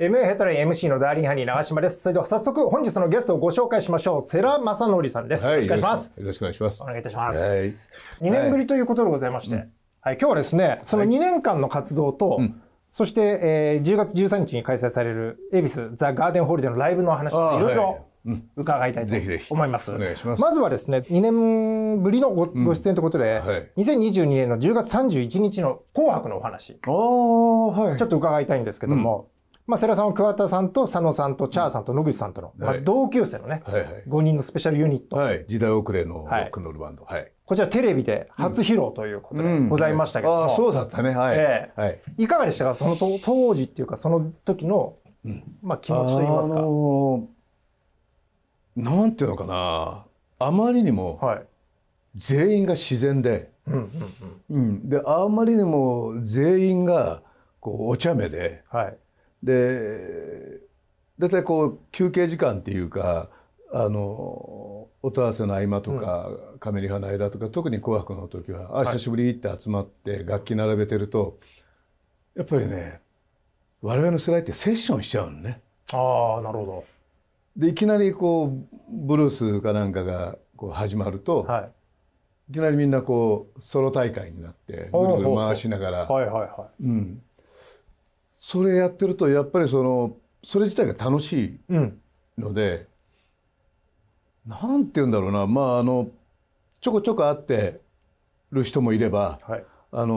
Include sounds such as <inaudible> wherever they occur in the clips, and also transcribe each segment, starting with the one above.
MA ヘッドライン MC のダーリンハニー長島です。それでは早速本日のゲストをご紹介しましょう。世良正則さんです、はい。よろしくお願いします。よろしくお願いします。お願いいたします。はい、2年ぶりということでございまして、はい、はい、今日はですね、その2年間の活動と、はい、そして、えー、10月13日に開催される恵比寿ザ・ガーデンホールでのライブの話いろいろ伺いたいと思います。まずはですね、2年ぶりのご,、ご出演ということで、うんはい、2022年の10月31日の紅白のお話、はい、ちょっと伺いたいんですけども、うんまあ、世良さんは桑田さんと佐野さんとチャーさんと野口さんとの、まあ、同級生のね、はいはい、5人のスペシャルユニット。はい、時代遅れのロックンロールバンド。はいこちらテレビで初披露ということでございましたけども、うんうん、そうだったね、はい、えー、はい、いかがでしたかその当時っていうかその時の、うん、まあ、気持ちといいますか、あのー、なんていうのかなあまりにも全員が自然で、うんであまりにも全員がこうお茶目で、はい、で大体こう休憩時間っていうかあの音合わせの合間とか、うん、カメリハの間とか特に「紅白」の時は「あ久しぶり」って集まって楽器並べてるとやっぱりね我々の世代ってセッションしちゃうのね。あなるほどでいきなりこうブルースかなんかがこう始まると、はい、いきなりみんなこうソロ大会になってぐるぐる回しながら。はいはいはい、うんそれやってるとやっぱりそのそれ自体が楽しいので、うん、なんて言うんだろうなまああのちょこちょこ会ってる人もいれば、はい、あの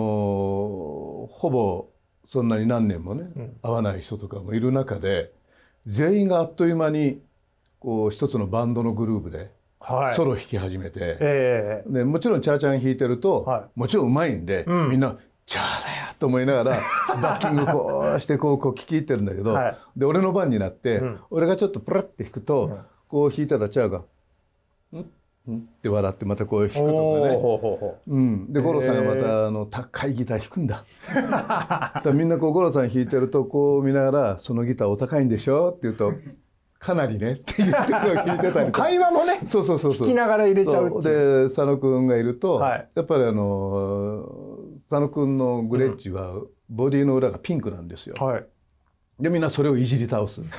ほぼそんなに何年もね、うん、会わない人とかもいる中で全員があっという間にこう一つのバンドのグループで。はい、ソロ弾き始めて、えー、でもちろんチャーチャン弾いてると、はい、もちろんうまいんで、うん、みんな「チャーだと思いながら <laughs> バッキングこうしてこうこう聞き入ってるんだけど、はい、で俺の番になって、うん、俺がちょっとプラって弾くと、うん、こう弾いたらチャーが「んん?」って笑ってまたこう弾くとかね、うん、で五郎さんがまたあの高いギター弾くんだ <laughs> だみんなこう五郎さん弾いてるとこう見ながら「そのギターお高いんでしょ?」って言うと「かなりねって言って聞いてたり <laughs> 会話もねそうそうそうそう聞きながら入れちゃうで佐野君がいると、はい、やっぱりあの佐野君のグレッチはボディの裏がピンクなんですよ。はい、でみんなそれをいじり倒す、<laughs>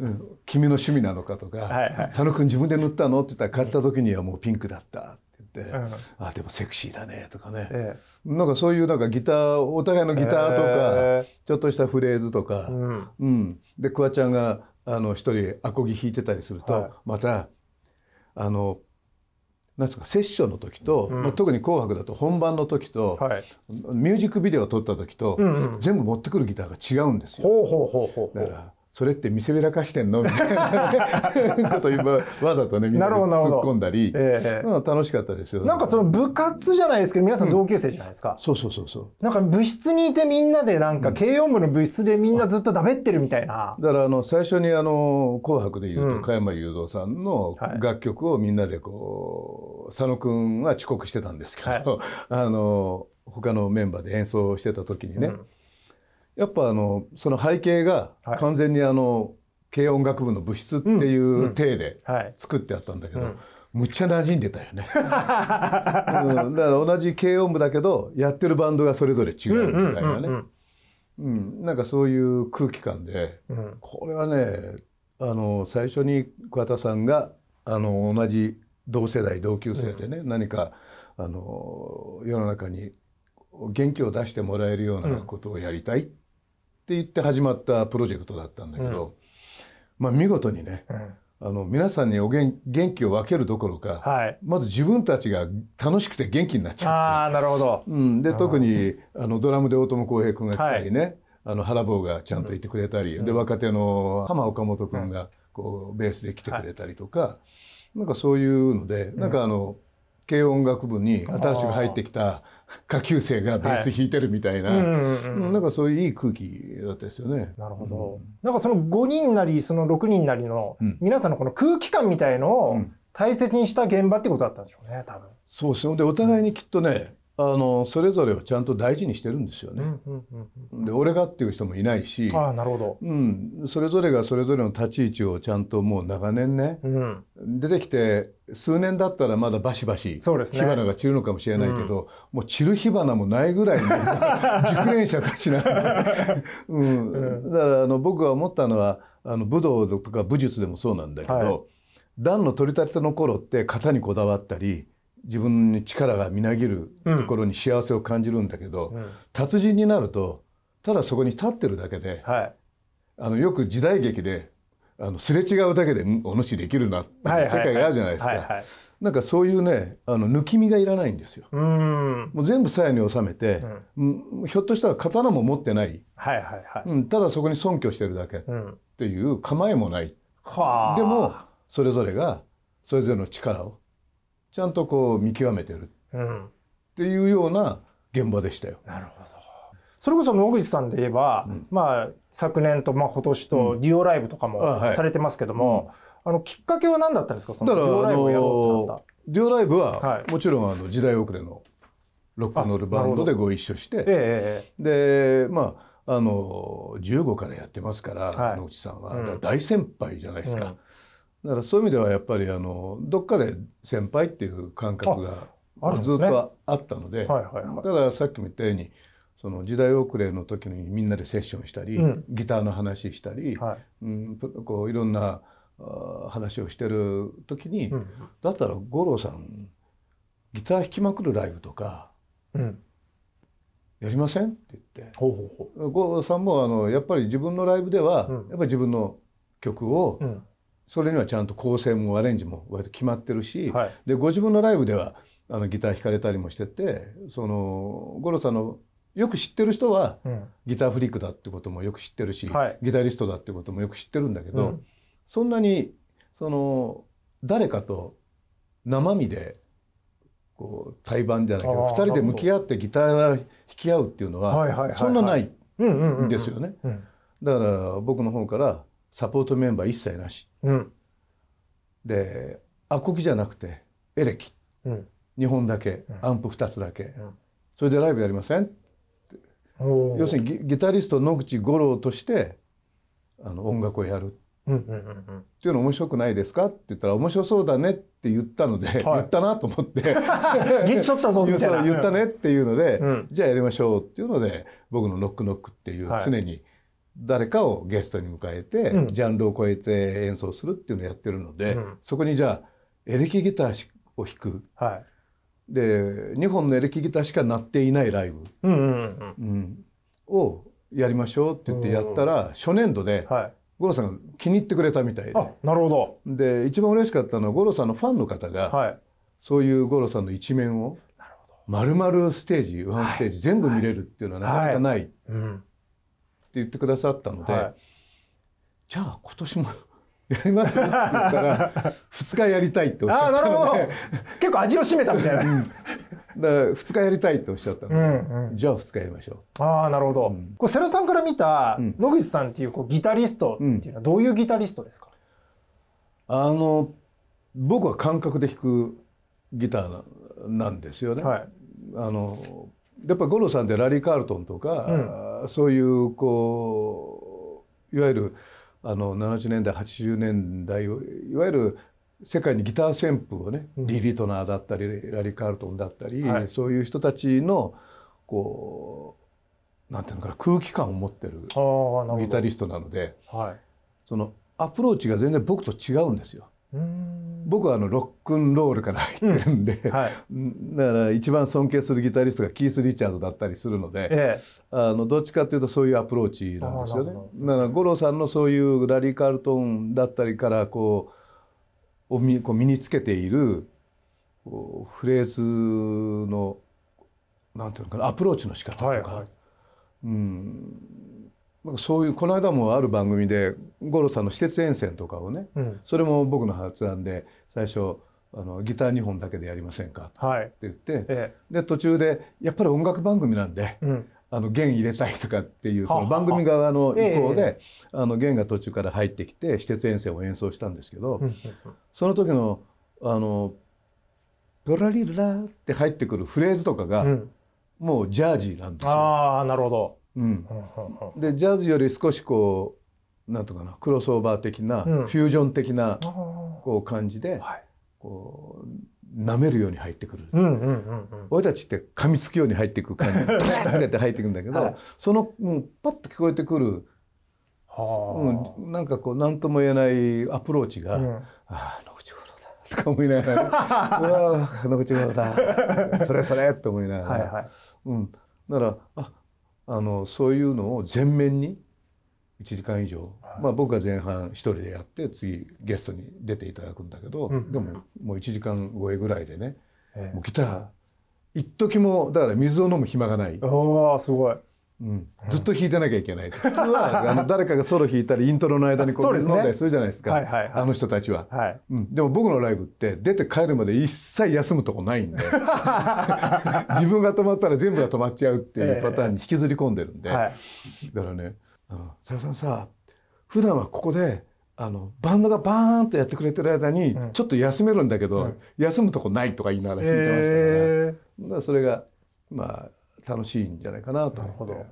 うん、君の趣味なのかとか、はいはい、佐野君自分で塗ったのって言ったら買った時にはもうピンクだったって言って、うん、あでもセクシーだねとかね、ええ、なんかそういうなんかギターお互いのギターとか、ちょっとしたフレーズとか、うん、うん、でクワちゃんがあの一人アコギ弾いてたりすると、はい、またあのなんですかセッションの時と、うん、まあ、特に「紅白」だと本番の時と、はい、ミュージックビデオを撮った時と、うんうん、全部持ってくるギターが違うんですよ。ほうほうほうほうだからそれって見せびらかしてんのみたいなこと今わざとねみんなで突っ込んだり、えー、楽しかったですよなんかその部活じゃないですけど皆さん同級生じゃないですか、うん、そうそうそうそうなんか部室にいてみんなでなんか軽音部の部室でみんなずっとだべってるみたいな、うん、だからあの最初にあの「紅白」でいうと、加山雄三さんの楽曲をみんなでこう、佐野君は遅刻してたんですけど、はい、<laughs> あの他のメンバーで演奏してた時にね、うんやっぱあのその背景が完全にあの、はい、軽音楽部の部室っていう体で作ってあったんだけど、むっちゃ馴染んでたよね、<laughs> うん、だから同じ軽音部だけどやってるバンドがそれぞれ違うみたいなね、うんなんかそういう空気感で、うん、これはねあの最初に桑田さんがあの同じ同世代同級生でね、うん、何かあの世の中に元気を出してもらえるようなことをやりたいっって言って始まったプロジェクトだったんだけど、まあ見事にね、あの皆さんにおげん元気を分けるどころか、はい、まず自分たちが楽しくて元気になっちゃうああなるほど、うん、で特にあのドラムで大友康平君が来たりね、はい、あの原坊がちゃんといてくれたり、うん、で若手の浜岡本君がこう、ベースで来てくれたりとか、はい、なんかそういうのでなんかあの、軽音楽部に新しく入ってきた下級生がベース弾いてるみたいな、はいうんうん、なんかそういういい空気だったですよね。なるほど。うん、なんかその5人なり、その6人なりの、皆さんのこの空気感みたいのを大切にした現場ってことだったんでしょうね、多分。そうですね。で、お互いにきっとね、あのそれぞれをちゃんと大事にしてるんですよね。で俺がっていう人もいないしあなるほど、うん、それぞれがそれぞれの立ち位置をちゃんともう長年ね、うん、出てきて数年だったらまだバシバシ、そうですね、火花が散るのかもしれないけど、うん、もう散る火花もないぐらいの <laughs> 熟練者たちなんで、<laughs> うん、うん、だからあの僕が思ったのはあの武道とか武術でもそうなんだけど、はい、段の取り立ての頃って型にこだわったり自分に力がみなぎるところに幸せを感じるんだけど、うん、達人になるとただそこに立ってるだけで、はい、あのよく時代劇であのすれ違うだけでお主できるなって世界があるじゃないですか。なんかそういうねあの抜き身がいらないんですよ。うもう全部鞘に収めて、うん、ひょっとしたら刀も持ってない,、はいはいはいうん、ただそこに尊敬してるだけっていう構えもない、うん、でもそれぞれがそれぞれの力をちゃんとこう見極めてるっていうような現場でしたよ。うん、なるほどそれこそ野口さんで言えば、うん、まあ昨年とまあ今年とデュオライブとかもされてますけども、あのきっかけは何だったんですかそのデュオライブをやろうと思った。デュオライブは、はい、もちろんあの時代遅れのロックノールバンドでご一緒して、えでまああの15からやってますから、はい、野口さんは、大先輩じゃないですか。うんだからそういう意味ではやっぱりあのどっかで先輩っていう感覚がずっとあったので、たださっきも言ったようにその時代遅れの時にみんなでセッションしたり、うん、ギターの話したり、はい、うん、こういろんな話をしてる時に、うん、だったら五郎さんギター弾きまくるライブとか、うん、やりませんって言って五郎さんもあのやっぱり自分のライブでは、やっぱり自分の曲を、うんそれにはちゃんと構成もアレンジも割と決まってるし、はい、でご自分のライブではあのギター弾かれたりもしててその五郎さんのよく知ってる人は、ギターフリックだってこともよく知ってるし、はい、ギタリストだってこともよく知ってるんだけど、うん、そんなにその誰かと生身でこう対バンじゃないけど2人で向き合ってギター弾き合うっていうのはそんなないんですよね。だから僕の方からサポートメンバー一切なし、うん、でアコギじゃなくてエレキ、うん、2本だけ、アンプ2つだけ、それでライブやりません要するにギタリスト野口五郎としてあの音楽をやる、うんうんうんうん、っていうの面白くないですかって言ったら面白そうだねって言ったので、はい、言ったなと思って <laughs> ギッチったぞみたいな言ったねっていうので、うん、じゃあやりましょうっていうので僕の「ノックノック」っていう常に誰かをゲストに迎えて、うん、ジャンルを超えて演奏するっていうのをやってるので、うん、そこにじゃあエレキギターを弾く、はい、で2本のエレキギターしか鳴っていないライブ、うん、うん、をやりましょうって言ってやったら、初年度で、はい、五郎さんが気に入ってくれたみたいでなるほどで一番嬉しかったのは五郎さんのファンの方が、はい、そういう五郎さんの一面を丸々ステージワンステージ、全部見れるっていうのはなかなかない。はいうん言ってくださったので、はい、じゃあ今年もやりますって言ったら、2 <laughs> 日やりたいっておっしゃったので。あなるほど。<laughs> 結構味を占めたみたいな。うん、だから2日やりたいっておっしゃったので、うんうん、じゃあ2日やりましょう。ああ、なるほど。うん、これ、世さんから見た、野口さんっていうこうギタリストっていうのは、どういうギタリストですか、うん、あの、僕は感覚で弾くギターなんですよね。はい、あの、やっぱ五郎さんってラリー・カールトンとか、うん、そういうこういわゆるあの70年代80年代をいわゆる世界にギター旋風をね、うん、リリトナーだったりラリー・カールトンだったり、はい、そういう人たちのこうなんていうのかな空気感を持ってるギタリストなので、はい、そのアプローチが全然僕と違うんですよ。僕はあのロックンロールから入ってるんで、うんはい、だから一番尊敬するギタリストがキース・リチャードだったりするので、ええ、あのどっちかっていうとそういうアプローチなんですよね。だから五郎さんのそういうラリー・カールトンだったりからこうをみこう身につけているフレーズのなんていうのかなアプローチの仕方とか、はいはい、うん、なんかそういうこの間もある番組で五郎さんの「施設沿線」とかをね、うん、それも僕の発案で最初あのギター2本だけでやりませんかって言って、はいええ、で途中でやっぱり音楽番組なんで、うん、あの弦入れたいとかっていうその番組側の意向で、あの弦が途中から入ってきて私鉄遠征を演奏したんですけど、うん、その時のあの「ドラリラ」って入ってくるフレーズとかが、うん、もうジャージーなんですよ。あなるほど、うんでジャーより少しこうなんとかなクロスオーバー的な、フュージョン的なこう感じで、こう舐めるように入ってくる、俺たちって噛みつくように入ってくる感じで <laughs> ッって入ってくるんだけど、その、うん、パッと聞こえてくるうん、なんかこう何とも言えないアプローチが「うん、ああ野口五郎だ」とか思いながら「<laughs> うわ野口五郎だ」それそれ」って思いながら、はいはい、うん、だからああのそういうのを全面に1時間以上、まあ、僕が前半1人でやって次ゲストに出ていただくんだけど、でももう1時間超えぐらいでね、もうギター一時もだから水を飲む暇がないああすごい、うん、ずっと弾いてなきゃいけない、普通はあの <laughs> 誰かがソロ弾いたりイントロの間にこう水飲んだりするじゃないですかあの人たちは、うん、でも僕のライブって出て帰るまで一切休むとこないんで <laughs> 自分が止まったら全部が止まっちゃうっていうパターンに引きずり込んでるんで、だからね「さやさんさ普段はここであのバンドがバーンとやってくれてる間にちょっと休めるんだけど、うん、休むとこない」とか言いながら弾いてましたから、えー、だからそれがまあ楽しいんじゃないかなと思って。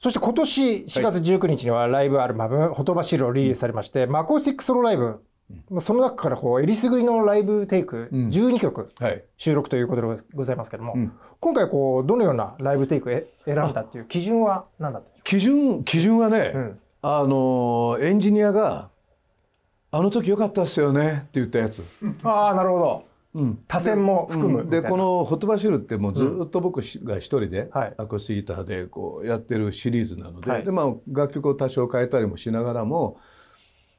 そして今年4月19日にはライブアルバム、ほとばしるをリリースされまして、はい、マコースティックソロライブまあ、その中からこうえりすぐりのライブテイク12曲収録ということでございますけども、うんはい今回こうどのようなライブテイクえ選んだっていう基準は何だった基準基準はね、うん、あのエンジニアが「あの時良かったっすよね」って言ったやつ。ああなるほど。うん、多線も含むで,、この「ホットバシュル」ってもうずっと僕が一人でアコースギターでこうやってるシリーズなのではい、でまあ、楽曲を多少変えたりもしながらも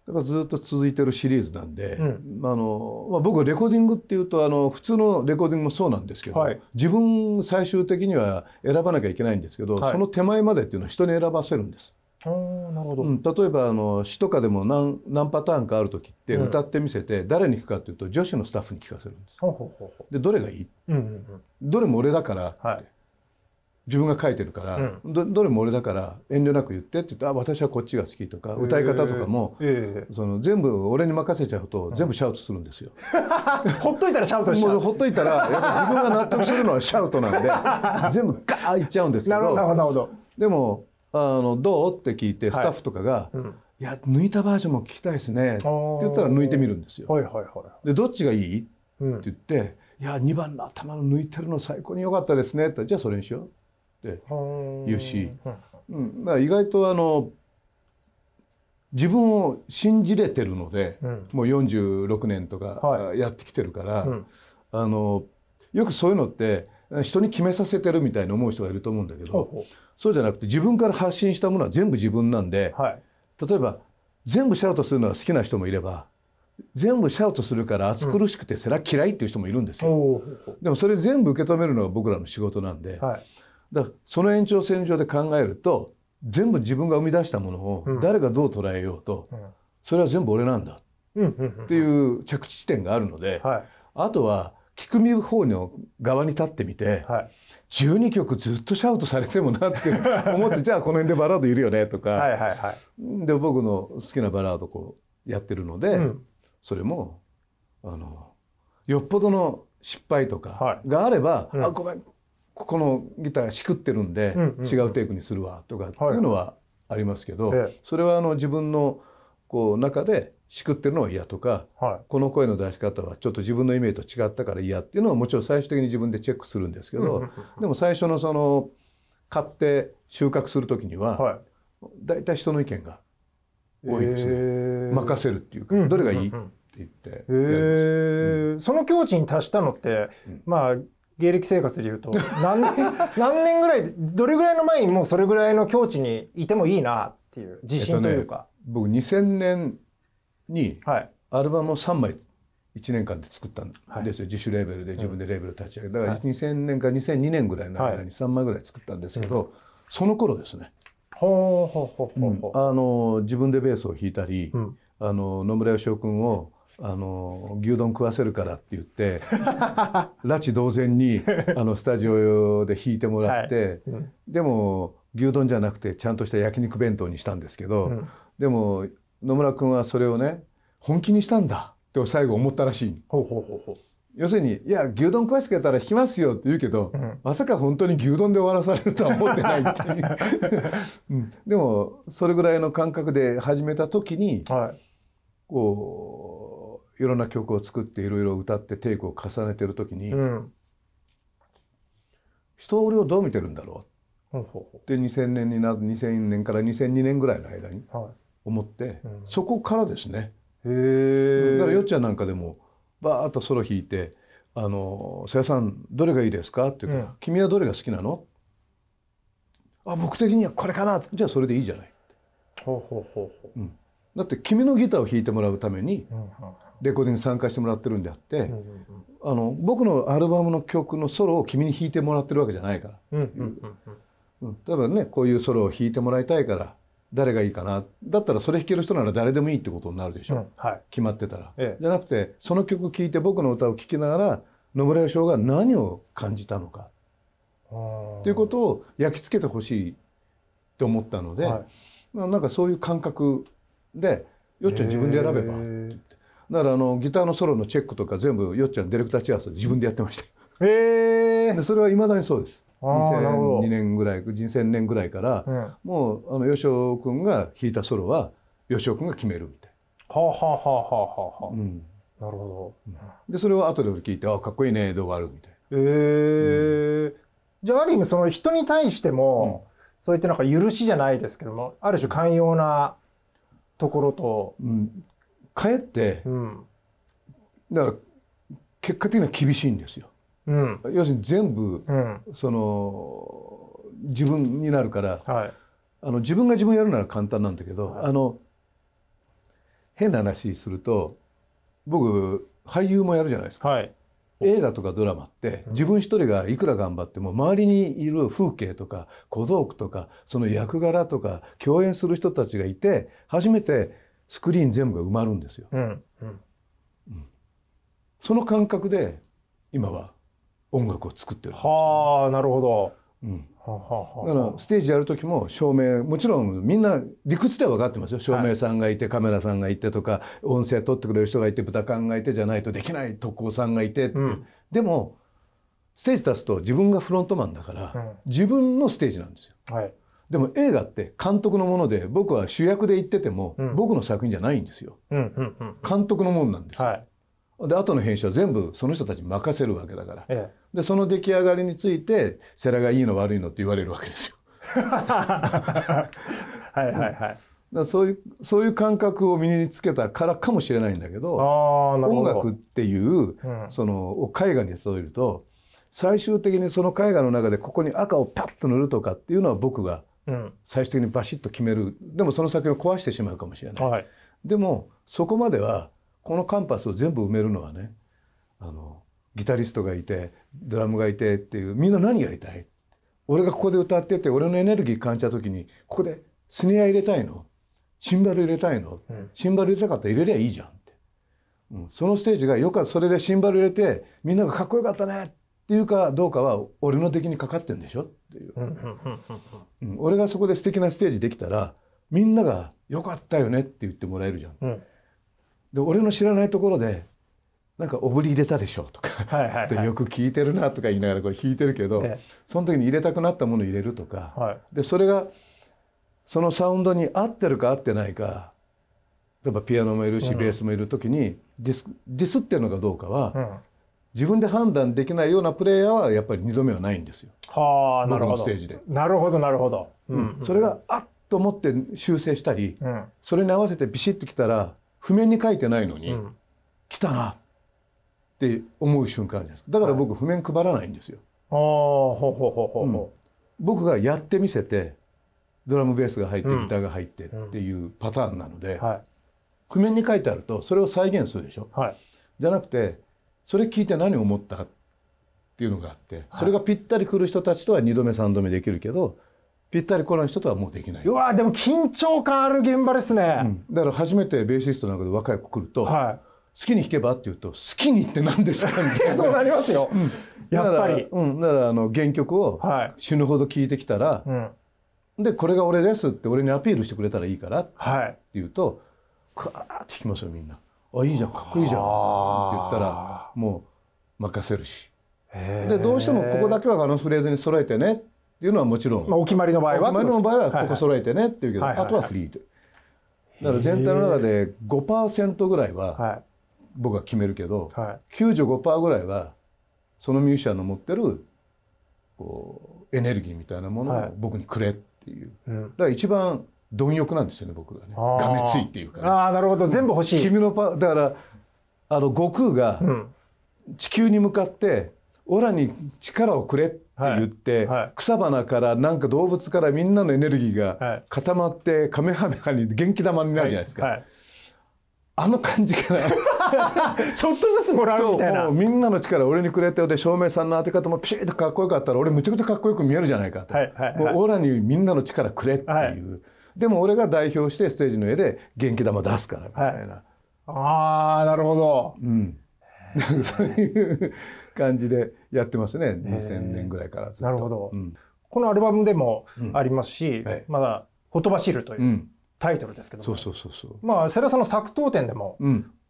やっぱずっと続いてるシリーズなんで、うん、あのまあ、僕レコーディングっていうとあの普通のレコーディングもそうなんですけど、はい、自分最終的には選ばなきゃいけないんですけど、はい、その手前までっていうのは人に選ばせるんです。なるほど、うん、例えばあの詩とかでも何何パターンかある時って歌ってみせて、うん、誰に聞くかっていうと女子のスタッフに聞かせるんです。ほほほうううでどれがいい、うんうんうん、どれも俺だからって、はい自分が書いてるから、うん、どれも俺だから遠慮なく言ってって言ってあ私はこっちが好きとか歌い方とかも、えー、その全部俺に任せちゃうと全部シャウトするんですよ。うん、ほっといたらシャウトしちゃう。ほっといたらやっぱ自分が納得するのはシャウトなんで <laughs> 全部ガーいっちゃうんですけど。なるほどなるほど。でもあのどうって聞いてスタッフとかが、はいうんいや、抜いたバージョンも聞きたいですね。って言ったら抜いてみるんですよ。はいはいはい。で、どっちがいいって言って、うん、いや、2番の頭の抜いてるの最高に良かったですね。ってじゃあそれにしよう。って言うし、うん、だから意外とあの自分を信じれてるので、うん、もう46年とかやってきてるから、はいあのよくそういうのって人に決めさせてるみたいに思う人がいると思うんだけどそうじゃなくて自分から発信したものは全部自分なんで、はい、例えば全部シャウトするのは好きな人もいれば全部シャウトするから暑苦しくてそれは嫌いっていう人もいるんですよ、うん、でもそれ全部受け止めるのが僕らの仕事なんで、はい、だその延長線上で考えると全部自分が生み出したものを誰がどう捉えようと、それは全部俺なんだっていう着地点があるので、あとは聞く見る方の側に立ってみて、はい12曲ずっとシャウトされてもなって <laughs> 思ってじゃあこの辺でバラードいるよねとかはいはい、はい、で僕の好きなバラードこうやってるので、うん、それもあのよっぽどの失敗とかがあれば、はいうん、あごめんここのギターしくってるんで、違うテイクにするわとかっていうのはありますけど、それはあの自分のこう中でしくってるのは嫌とか、はい、この声の出し方はちょっと自分のイメージと違ったから嫌っていうのはもちろん最終的に自分でチェックするんですけど、でも最初のその買って収穫する時には、大体人の意見が多いですね、えー、任せるっていうか、どれがいいって言って、えー、その境地に達したのって、うん、まあ芸歴生活でいうと <laughs> 何年何年ぐらいどれぐらいの前にもうそれぐらいの境地にいてもいいなっていう自信というか、えっとね、僕2000年にアルバムを3枚1年間で作ったんですよ、はい、自主レーベルで自分でレーベル立ち上げだから2000年から2002年ぐらいの間に3枚ぐらい作ったんですけど、はい、その頃ですね、あの自分でベースを弾いたり、うん、あの野村義雄君をあの牛丼食わせるからって言って <laughs> 拉致同然に <laughs> あのスタジオで弾いてもらって、はいうん、でも牛丼じゃなくてちゃんとした焼肉弁当にしたんですけど、うん、でも野村君はそれをね本気にしたんだって最後思ったらしい。ほうほうほうほう要するに、いや、牛丼食わしてくたら引きますよって言うけど、うん、まさか本当に牛丼で終わらされるとは思ってないっていう <laughs> ん、でも、それぐらいの感覚で始めた時に、はい、こう、いろんな曲を作っていろいろ歌ってテイクを重ねてる時に、うん、人俺をどう見てるんだろうって2000年にな2000年から2002年ぐらいの間に思って、はいうん、そこからですねへだからよっちゃんなんかでもバーッとソロ弾いて「あの瀬谷さんどれがいいですか?」っていうから、うん、君はどれが好きなの?」あ僕的にはこれかなじゃあそれでいいじゃない。ほうほうほうほううん、だって君のギターを弾いてもらうために、うんレコーディング参加してもらってるんであって、あの僕のアルバムの曲のソロを君に弾いてもらってるわけじゃないから、うん多分ねこういうソロを弾いてもらいたいから誰がいいかなだったらそれ弾ける人なら誰でもいいってことになるでしょ、うんはい、決まってたら、ええ、じゃなくてその曲聴いて僕の歌を聴きながら野村義雄が何を感じたのかっていうことを焼き付けてほしいと思ったので、はい、なんかそういう感覚でよっちゃん自分で選べば、えーだからあのギターのソロのチェックとか全部よっちゃんディレクターチェアス自分でやってました。へえ。それはいまだにそうです。2002年ぐらい2000年ぐらいから、うん、もうあの吉尾君が弾いたソロは吉尾君が決めるみたいな。はあ、はあはあははあ、は、うん。なるほど。でそれを後で聞いてあかっこいいねで終わるみたいな。へえ、うん、じゃあある意味その人に対しても、そういったなんか許しじゃないですけどもある種寛容なところと。うんかえって、うん、だから結果的には厳しいんですよ。うん、要するに全部、うん、その自分になるから、はい、あの自分が自分やるなら簡単なんだけど、はい、あの変な話すると僕俳優もやるじゃないですか、はい、映画とかドラマって自分一人がいくら頑張っても周りにいる風景とか小道具とかその役柄とか共演する人たちがいて初めてスクリーン全部が埋まるんですよ。うんうんうん、その感覚で今は音楽を作ってる。はあなるほど。うん、ははだからステージやる時も照明もちろんみんな理屈では分かってますよ照明さんがいて、カメラさんがいてとか音声撮ってくれる人がいて豚缶がいてじゃないとできない特攻さんがいてて、うん、でもステージ立つと自分がフロントマンだから、うん、自分のステージなんですよ。はい、でも映画って監督のもので僕は主役で言ってても、僕の作品じゃないんですよ、監督のものなんですよ、はい、で後の編集は全部その人たちに任せるわけだから、ええ、でその出来上がりについて世良がいいの悪いのって言われるわけですよはいはいはい、だそういうそういう感覚を身につけたからかもしれないんだけど音楽っていう、そのを絵画に例えると最終的にその絵画の中でここに赤をパッと塗るとかっていうのは僕がうん、最終的にバシッと決めるでもその先を壊してしまうかもしれない、はい、でもそこまではこのカンパスを全部埋めるのはねあのギタリストがいてドラムがいてっていうみんな何やりたい俺がここで歌ってて俺のエネルギー感じた時にここでスネア入れたいのシンバル入れたいの、うん、シンバル入れたかったら入れりゃいいじゃんって、うん、そのステージがよかそれでシンバル入れてみんながかっこよかったねっていうかどうかは俺の敵にかかってんでしょっていう、俺がそこで素敵なステージできたらみんなが「よかったよね」って言ってもらえるじゃん。うん、で俺の知らないところでなんかおぶり入れたでしょとかよく聞いてるなとか言いながらこれ弾いてるけど、その時に入れたくなったもの入れるとか、はい、でそれがそのサウンドに合ってるか合ってないか例えばピアノもいるしベースもいる時にディスディスってるのかどうかは、自分で判断できないようなプレイヤーはやっぱり2度目はないんですよ。はあ、なるほど。なるほど、なるほど。うん。それが、あっと思って修正したり、うん、それに合わせてビシッときたら、譜面に書いてないのに、うん、来たなって思う瞬間です。だから僕、譜面配らないんですよ。ああ、ほうほうほうほほう、ん、僕がやってみせて、ドラムベースが入って、ギターが入ってっていうパターンなので、はい、譜面に書いてあると、それを再現するでしょ。はい、じゃなくて、それ聞いて何を思ったっていうのがあって、それがぴったり来る人たちとは2度目3度目できるけど、ぴったり来ない人とはもうできない。うわでも緊張感ある現場ですね、うん、だから初めてベーシストの中で若い子来ると、はい、好きに弾けばって言うと、好きにって何ですかみたいな。<laughs> そうなりますよ。うん、やっぱり。うん。だから、あの、原曲を死ぬほど聴いてきたら、はい、で、これが俺ですって俺にアピールしてくれたらいいから、はい。って言うと、クワーって弾きますよ、みんな。あいいじゃんかっこいいじゃん」って言ったらもう任せるしでどうしてもここだけはあのフレーズに揃えてねっていうのはもちろん、まあ、お決まりの場合はお決まりの場合はここ揃えてねっていうけど、はいはい、あとはフリーで。だから全体の中で5%ぐらいは僕は決めるけど、はい、95%ぐらいはそのミュージシャンの持ってるこうエネルギーみたいなものを僕にくれっていう、はいうん、だから一番貪欲なんですよね僕がねがめついっていうか、ね、ああなるほど全部欲しい君のパだからあの悟空が地球に向かって「オラに力をくれ」って言って、はいはい、草花からなんか動物からみんなのエネルギーが固まってカメハメハに元気玉になるじゃないですか。はいあの感じから <laughs> ちょっとずつもらうみたいなみんなの力俺にくれてで照明さんの当て方もピシッとかっこよかったら俺むちゃくちゃかっこよく見えるじゃないかと、はいはいはい、もうオラにみんなの力くれっていう、はいでも俺が代表してステージの上で元気玉出すからみたいな。はい、ああなるほど。うん、そういう感じでやってますね2000年ぐらいからずっと。なるほど、うん、このアルバムでもありますし、うんはい、まだ「ほとばしる」というタイトルですけども、そうそうそうそうまあ世良さんの作刀展でも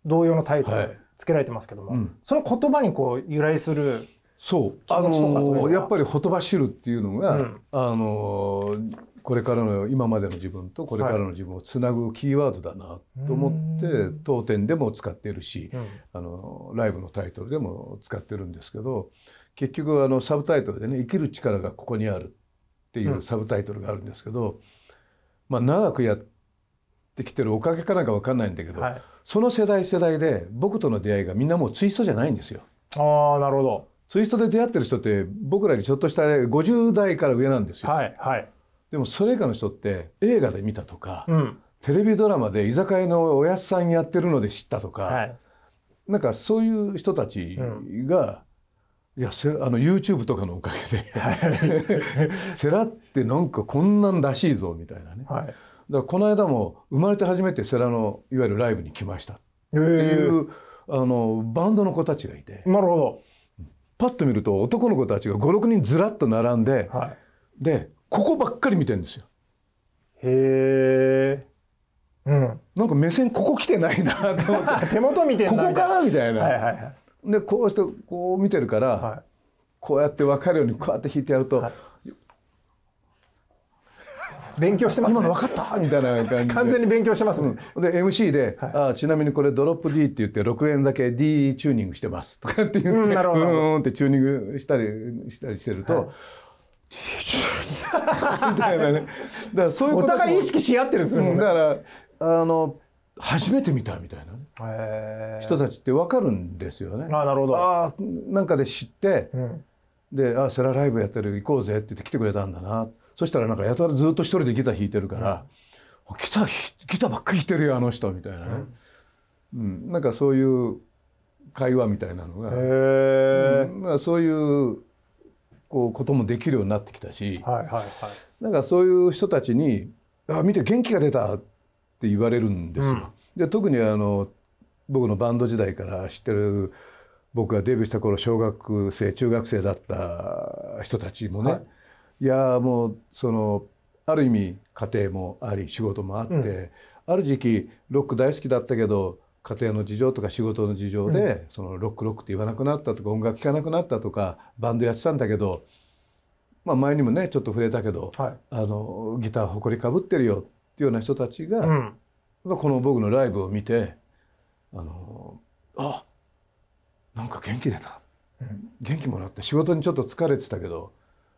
同様のタイトルつけられてますけども、はい、その言葉にこう由来するそうあのー、やっぱり「ほとばしる」っていうのが、あのーこれからの今までの自分とこれからの自分をつなぐキーワードだなと思って、当店でも使っているし、あのライブのタイトルでも使ってるんですけど結局あのサブタイトルでね「生きる力がここにある」っていうサブタイトルがあるんですけど、まあ、長くやってきてるおかげかなんか分かんないんだけど、その世代世代で僕との出会いがみんなもうツイストじゃないんですよ。あなるほどツイストで出会ってる人って僕らにちょっとした50代から上なんですよ。はい、はいでもそれ以下の人って映画で見たとか、うん、テレビドラマで居酒屋のおやっさんやってるので知ったとか、はい、なんかそういう人たちが、うん、いやあの YouTube とかのおかげでセラ <laughs> ってなんかこんなんらしいぞみたいなね、はい、だからこの間も生まれて初めてセラのいわゆるライブに来ましたっていう、あのバンドの子たちがいてなるほどパッと見ると男の子たちが56人ずらっと並んで、はい、でここばっかり見てるんですよ。へえ。うん、なんか目線ここ来てないなと思って <laughs> 手元見てここかなみたいな、はいはいはい、でこうしてこう見てるから、はい、こうやって分かるようにこうやって引いてやると、はい、勉強してます、ね、今の分かったみたいな感じ完全に勉強してますね、うん、で MC で、はい、あちなみにこれドロップ D って言って6円だけ D チューニングしてます」とかって言って、うん、なるほどうんってチューニングしたりしたりしてると、ね。だからそういうお互い意識し合ってるんですねだからあの初めて見たみたいな、人たちってわかるんですよね。あなるほど。あなんかで知って、うん、であセラライブやってる行こうぜって言って来てくれたんだな。そしたらなんかやたらずっと一人でギター弾いてるから、うん、ギターギターばっかり弾いてるよあの人みたいなね。うん、うん、なんかそういう会話みたいなのが、うん、そういうこうこともできるようになってきたし、はいはいはい、なんかそういう人たちに「あ見て元気が出た!」って言われるんですよ。うん、で特にあの僕のバンド時代から知ってる僕がデビューした頃小学生中学生だった人たちもね、はい、いやもうそのある意味家庭もあり仕事もあって、うん、ある時期ロック大好きだったけど家庭の事情とか仕事の事情で、うん、そのロックロックって言わなくなったとか音楽聴かなくなったとかバンドやってたんだけど、まあ、前にもねちょっと触れたけど、はい、あのギターほこりかぶってるよっていうような人たちが、うん、この僕のライブを見てあのあなんか元気出た、うん、元気もらって仕事にちょっと疲れてたけど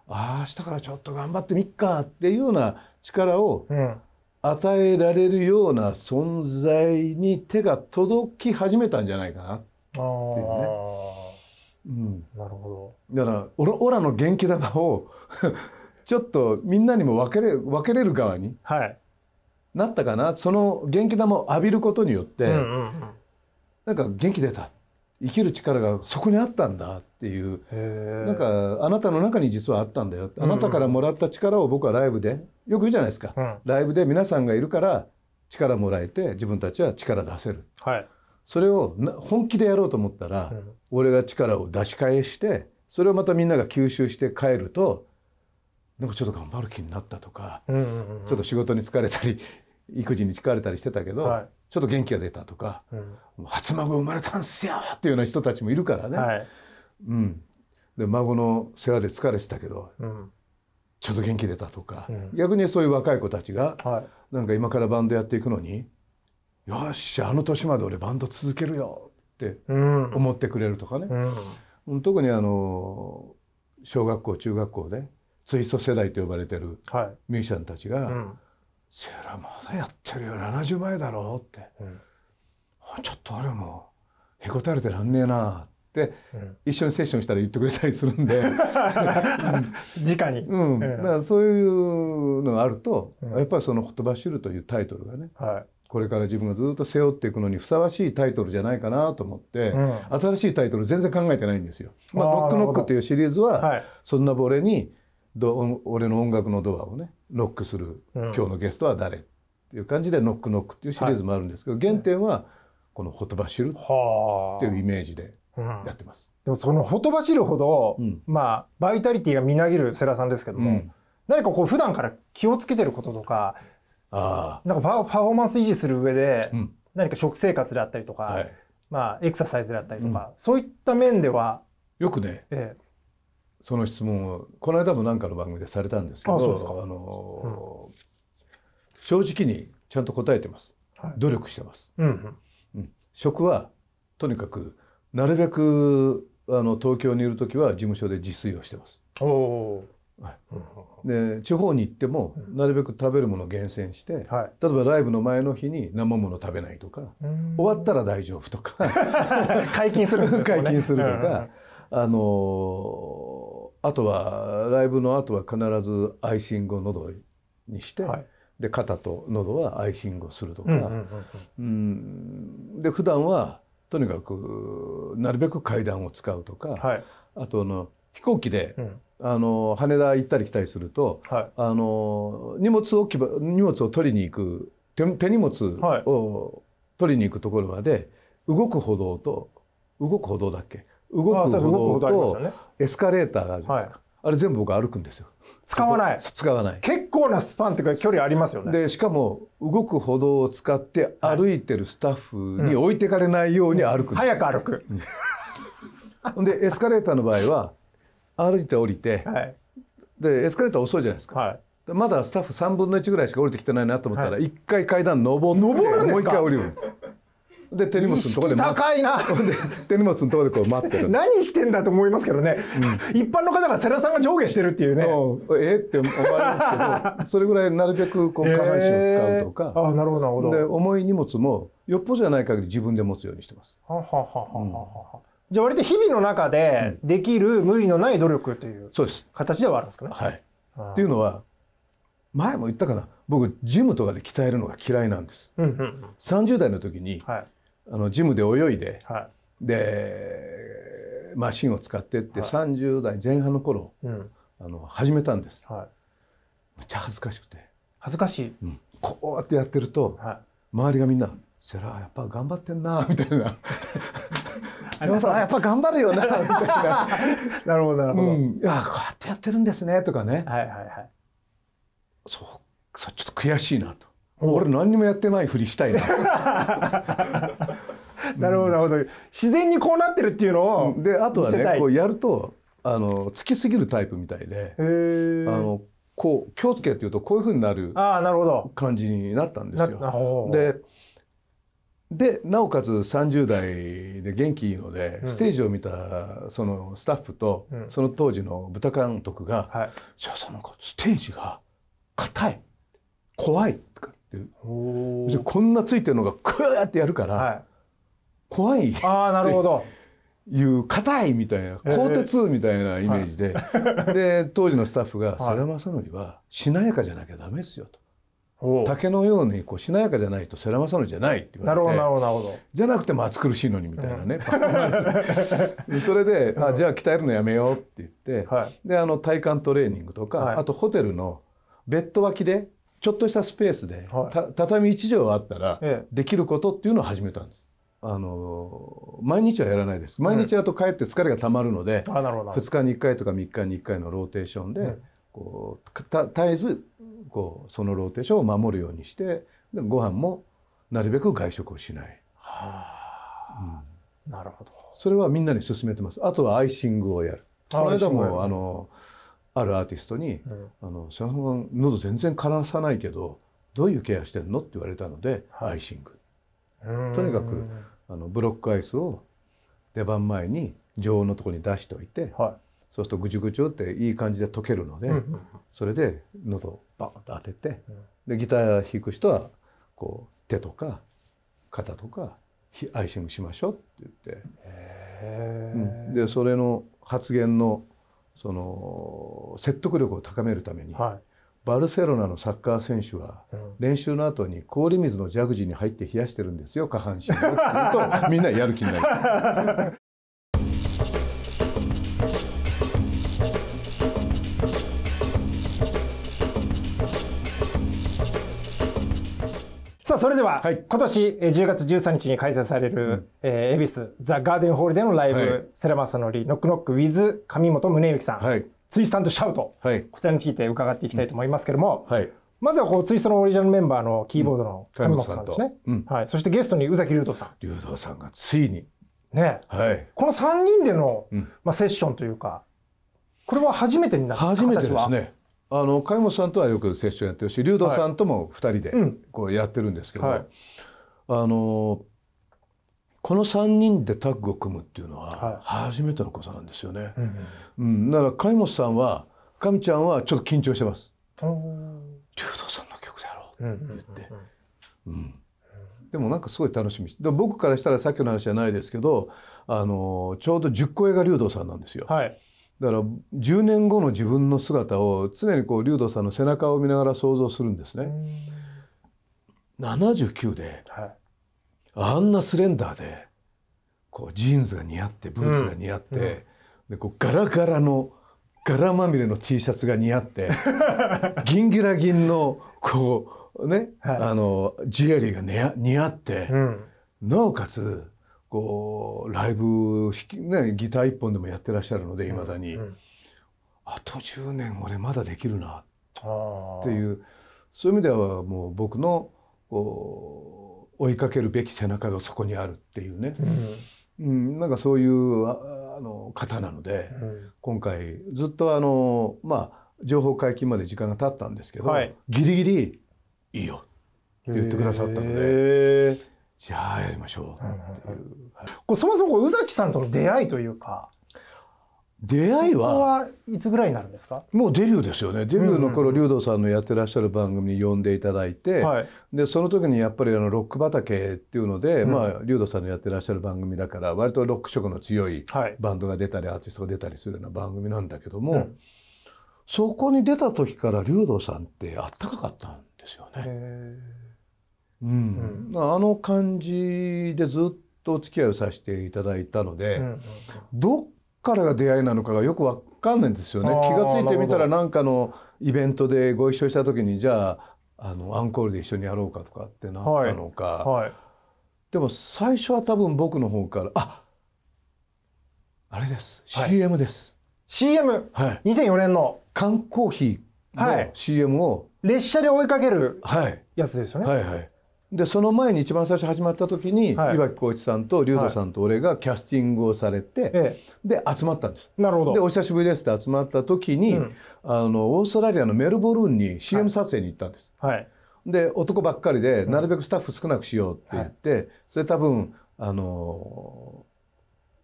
ああ明日からちょっと頑張ってみっかっていうような力を、うん与えられるような存在に手が届き始めたんじゃないかなっていうね。うん、なるほどだからオラの元気玉を <laughs> ちょっとみんなにも分けれ分けれる側にはい、なったかな、その元気玉を浴びることによって、うんうんうん、なんか元気出た生きる力がそこにあったんだっていうなんかあなたの中に実はあったんだよ、あなたからもらった力を僕はライブでよく言うじゃないですか、うん、ライブで皆さんがいるから力もらえて自分たちは力出せる、はい、それを本気でやろうと思ったら、うん、俺が力を出し返してそれをまたみんなが吸収して帰るとなんかちょっと頑張る気になったとか、うんうんうん、ちょっと仕事に疲れたり育児に疲れたりしてたけど、はい、ちょっと元気が出たとか、うん、初孫生まれたんすよっていうような人たちもいるからね、はい、うん、で孫の世話で疲れてたけど、うん、ちょっと元気出たとか、うん、逆にそういう若い子たちが、はい、なんか今からバンドやっていくのに「よしあの年まで俺バンド続けるよ」って思ってくれるとかね、うん、特にあの小学校中学校でツイスト世代と呼ばれてるミュージシャンたちが、セーラーまだやってるよ70前だろ」って、うん、ちょっとあれもへこたれてらんねえな」って、うん、一緒にセッションしたら言ってくれたりするんで <laughs> 直に、うんだからそういうのがあると、やっぱりその「ほとばしる」というタイトルがね、はいこれから自分がずっと背負っていくのにふさわしいタイトルじゃないかなと思って、うん、新しいタイトル全然考えてないんですよ。まあ、ノックノックというシリーズは、はい、そんなぼれにど俺の音楽のドアをね、ノックする、うん、今日のゲストは誰っていう感じで「ノックノック」っていうシリーズもあるんですけど、原点はこの「ほとばしる」っていうイメージでやってます。でもそのほとばしるほど、まあバイタリティがみなぎる世良さんですけども、何かこう普段から気をつけてることとかあなんかパパフォーマンス維持する上で、うん、何か食生活であったりとか、はい、まあエクササイズであったりとか、うん、そういった面ではよくね、ええ、その質問をこの間も何かの番組でされたんですけどあの、うん、正直にちゃんと答えてます、はい、努力してます、うん、うん、食はとにかくなるべくあの東京にいる時は事務所で自炊をしてます。はい、で地方に行ってもなるべく食べるものを厳選して、うん、例えばライブの前の日に生もの食べないとか、終わったら大丈夫とか <laughs> 解禁する、ね、<laughs> 解禁するとか、うん、あのあとはライブの後は必ずアイシングを喉にして、はい、で肩と喉はアイシングをするとか、ん、で普段はとにかくなるべく階段を使うとか、はい、あとの飛行機で、うん、あの羽田行ったり来たりすると、はい、あの荷物を荷物を取りに行く手手荷物を取りに行くところまで動く歩道と動く歩道だっけ、動く歩道とエスカレーターがあるんですか、あれ全部僕歩くんですよ使わない使わない結構なスパンっていうか距離ありますよねでしかも動く歩道を使って歩いてるスタッフに置いてかれないように歩く、はいうん、早く歩く、ん、でエスカレーターの場合は歩いて降りて、はい、でエスカレーター遅いじゃないですか、はいまだスタッフ3分の1ぐらいしか降りてきてないなと思ったら、一、回階段登って、もう一回降りる。で手荷物のとこで高いな <laughs> 手荷物のとこでこう待ってる何してんだと思いますけどね、うん、一般の方が世良さんが上下してるっていうね、うん、えって思んですけどそれぐらいなるべくこう下半身を使うとか、えー、あなるほどなるほどで重い荷物もよっぽどじゃない限り自分で持つようにしてますはははははうんじゃあ割と日々の中でできる無理のない努力という形ではあるんですかね。はい、うっていうのは前も言ったかな僕ジムとかで鍛えるのが嫌いなんです。うんうん、30代の時に、はいあのジムで泳いで、はい、でマシンを使ってって30代前半の頃、はい、あの始めたんです、はい、めっちゃ恥ずかしくて恥ずかしい、うん、こうやってやってると、周りがみんな「セラやっぱ頑張ってんな」<laughs> みたいな「セラさんやっぱ頑張るよな」<laughs> みたいな「なるほどなるほど」うん、いやこうやってやってるんですね」とかね、はいはいはい、そうちょっと悔しいなと。俺何にもやってないふりしたいな <laughs> なるほどるほど自然にこうなってるっていうのをであとはねこうやるとあのつきすぎるタイプみたいであのこう気をつけっていうとこういうふうになる感じになったんですよ。ででなおかつ30代で元気いいので、うん、ステージを見たそのスタッフと、うん、その当時の舞台監督が「じゃあステージが硬い怖い」とかってこんなついてるのがクーってやるから、はい、怖いああなるほどいう硬いみたいな鋼鉄みたいなイメージで、はい、<laughs> で当時のスタッフが「それはそのはしなやかじゃなきゃダメですよ」と。竹のようにこうしなやかじゃないと世良正則じゃないって言われてなるほどなるほどじゃなくても暑苦しいのにみたいなね、うん、<laughs> それで、あじゃあ鍛えるのやめようって言って、はい、であの体幹トレーニングとか、はい、あとホテルのベッド脇でちょっとしたスペースで、はい、畳1畳あったらできることっていうのを始めたんです。あの毎日はやらないです毎日やると帰って疲れがたまるので、うん、2日に1回とか3日に1回のローテーションで、うん、こうた絶えずこうそのローテーションを守るようにしてでご飯もなるべく外食をしない。はあ、うん、なるほどそれはみんなに勧めてますあとはアイシングをやるこの間もあのあるアーティストに「うん、あのさん喉全然枯らさないけどどういうケアしてんの?」って言われたので、はい、アイシングとにかくあのブロックアイスを出番前に常温のとこに出しておいて、はい、そうするとぐちゅぐちゅっていい感じで溶けるので、うん、それで喉をバーンと当てて、でギター弾く人はこう手とか肩とかアイシングしましょうって言って、うん、でそれの発言のその説得力を高めるために、はいバルセロナのサッカー選手は、練習の後に氷水のジャグジーに入って冷やしてるんですよ、下半身を。と、みんなやる気になる。<laughs> さあ、それでは、はい、今年10月13日に開催される、うん、えー、恵比寿ザ・ガーデンホールでのライブ、はい、セラマサノリ、ノックノック、ウィズ、上本宗幸さん。はいツイスとシャウト、はい、こちらについて伺っていきたいと思いますけれども、うん、はい、まずはこうツイスのオリジナルメンバーのキーボードの上本さんですね、うん、はい、そしてゲストに宇崎竜斗さん竜斗さんがついにね、はい、この3人での、まあ、セッションというかこれは初めてになった初めてですねあの海本さんとはよくセッションやってるし竜斗さんとも2人でこうやってるんですけど、はい、あのこの3人でタッグを組むっていうのは初めてのことなんですよね。はい、うん、だから金本さんは神ちゃんはちょっと緊張してます。竜童さんの曲だろうって言って、うん、でもなんかすごい楽しみで僕からしたらさっきの話じゃないですけどあのちょうど10個上が竜童さんなんですよ。はいだから10年後の自分の姿を常にこう竜童さんの背中を見ながら想像するんですね。79で、はいあんなスレンダーでこうジーンズが似合ってブーツが似合って、うんでこうガラガラの柄まみれの T シャツが似合って <laughs> ギンギラギンのこうね、はい、あのジュエリーが似合って、うん、なおかつこうライブ、ね、ギター一本でもやってらっしゃるのでいまだに、うんうん、あと10年俺まだできるなっていうそういう意味ではもう僕のこう追いかけるべき背中がそこにあるっていうね、うん、うん、なんかそういうああの方なので、うん、今回ずっとあのまあ情報解禁まで時間が経ったんですけど、はい、ギリギリいいよって言ってくださったのでじゃあやりましょうっていう、はい、これそもそも宇崎さんとの出会いというか出会いはいつぐらいになるんですかもうデビューですよねデビューの頃竜童、うん、さんのやってらっしゃる番組に呼んでいただいて、はい、でその時にやっぱりあのロック畑っていうので、うん、まあ竜童さんのやってらっしゃる番組だから割とロック色の強いバンドが出たり、はい、アーティストが出たりするような番組なんだけども、うん、そこに出た時から竜童さんってあったかかったんですよね。うん、うん、あの感じでずっとお付き合いをさせていただいたので、うんどっからが出会いなのかがよくわかんないんですよね。気が付いてみたらなんかのイベントでご一緒した時にじゃああのアンコールで一緒にやろうかとかってなったのか、はいはい、でも最初は多分僕の方からああれです、CM です CM、2004年の缶コーヒーの CM を、列車で追いかけるやつですよね、はいはいでその前に一番最初始まった時に、はい、岩城浩一さんと竜斗さんと俺がキャスティングをされて、はい、で集まったんです。なるほどでお久しぶりですって集まった時に、うん、あのオーストラリアのメルボルンに CM 撮影に行ったんです。はい、で男ばっかりでなるべくスタッフ少なくしようって言って、それ多分あのー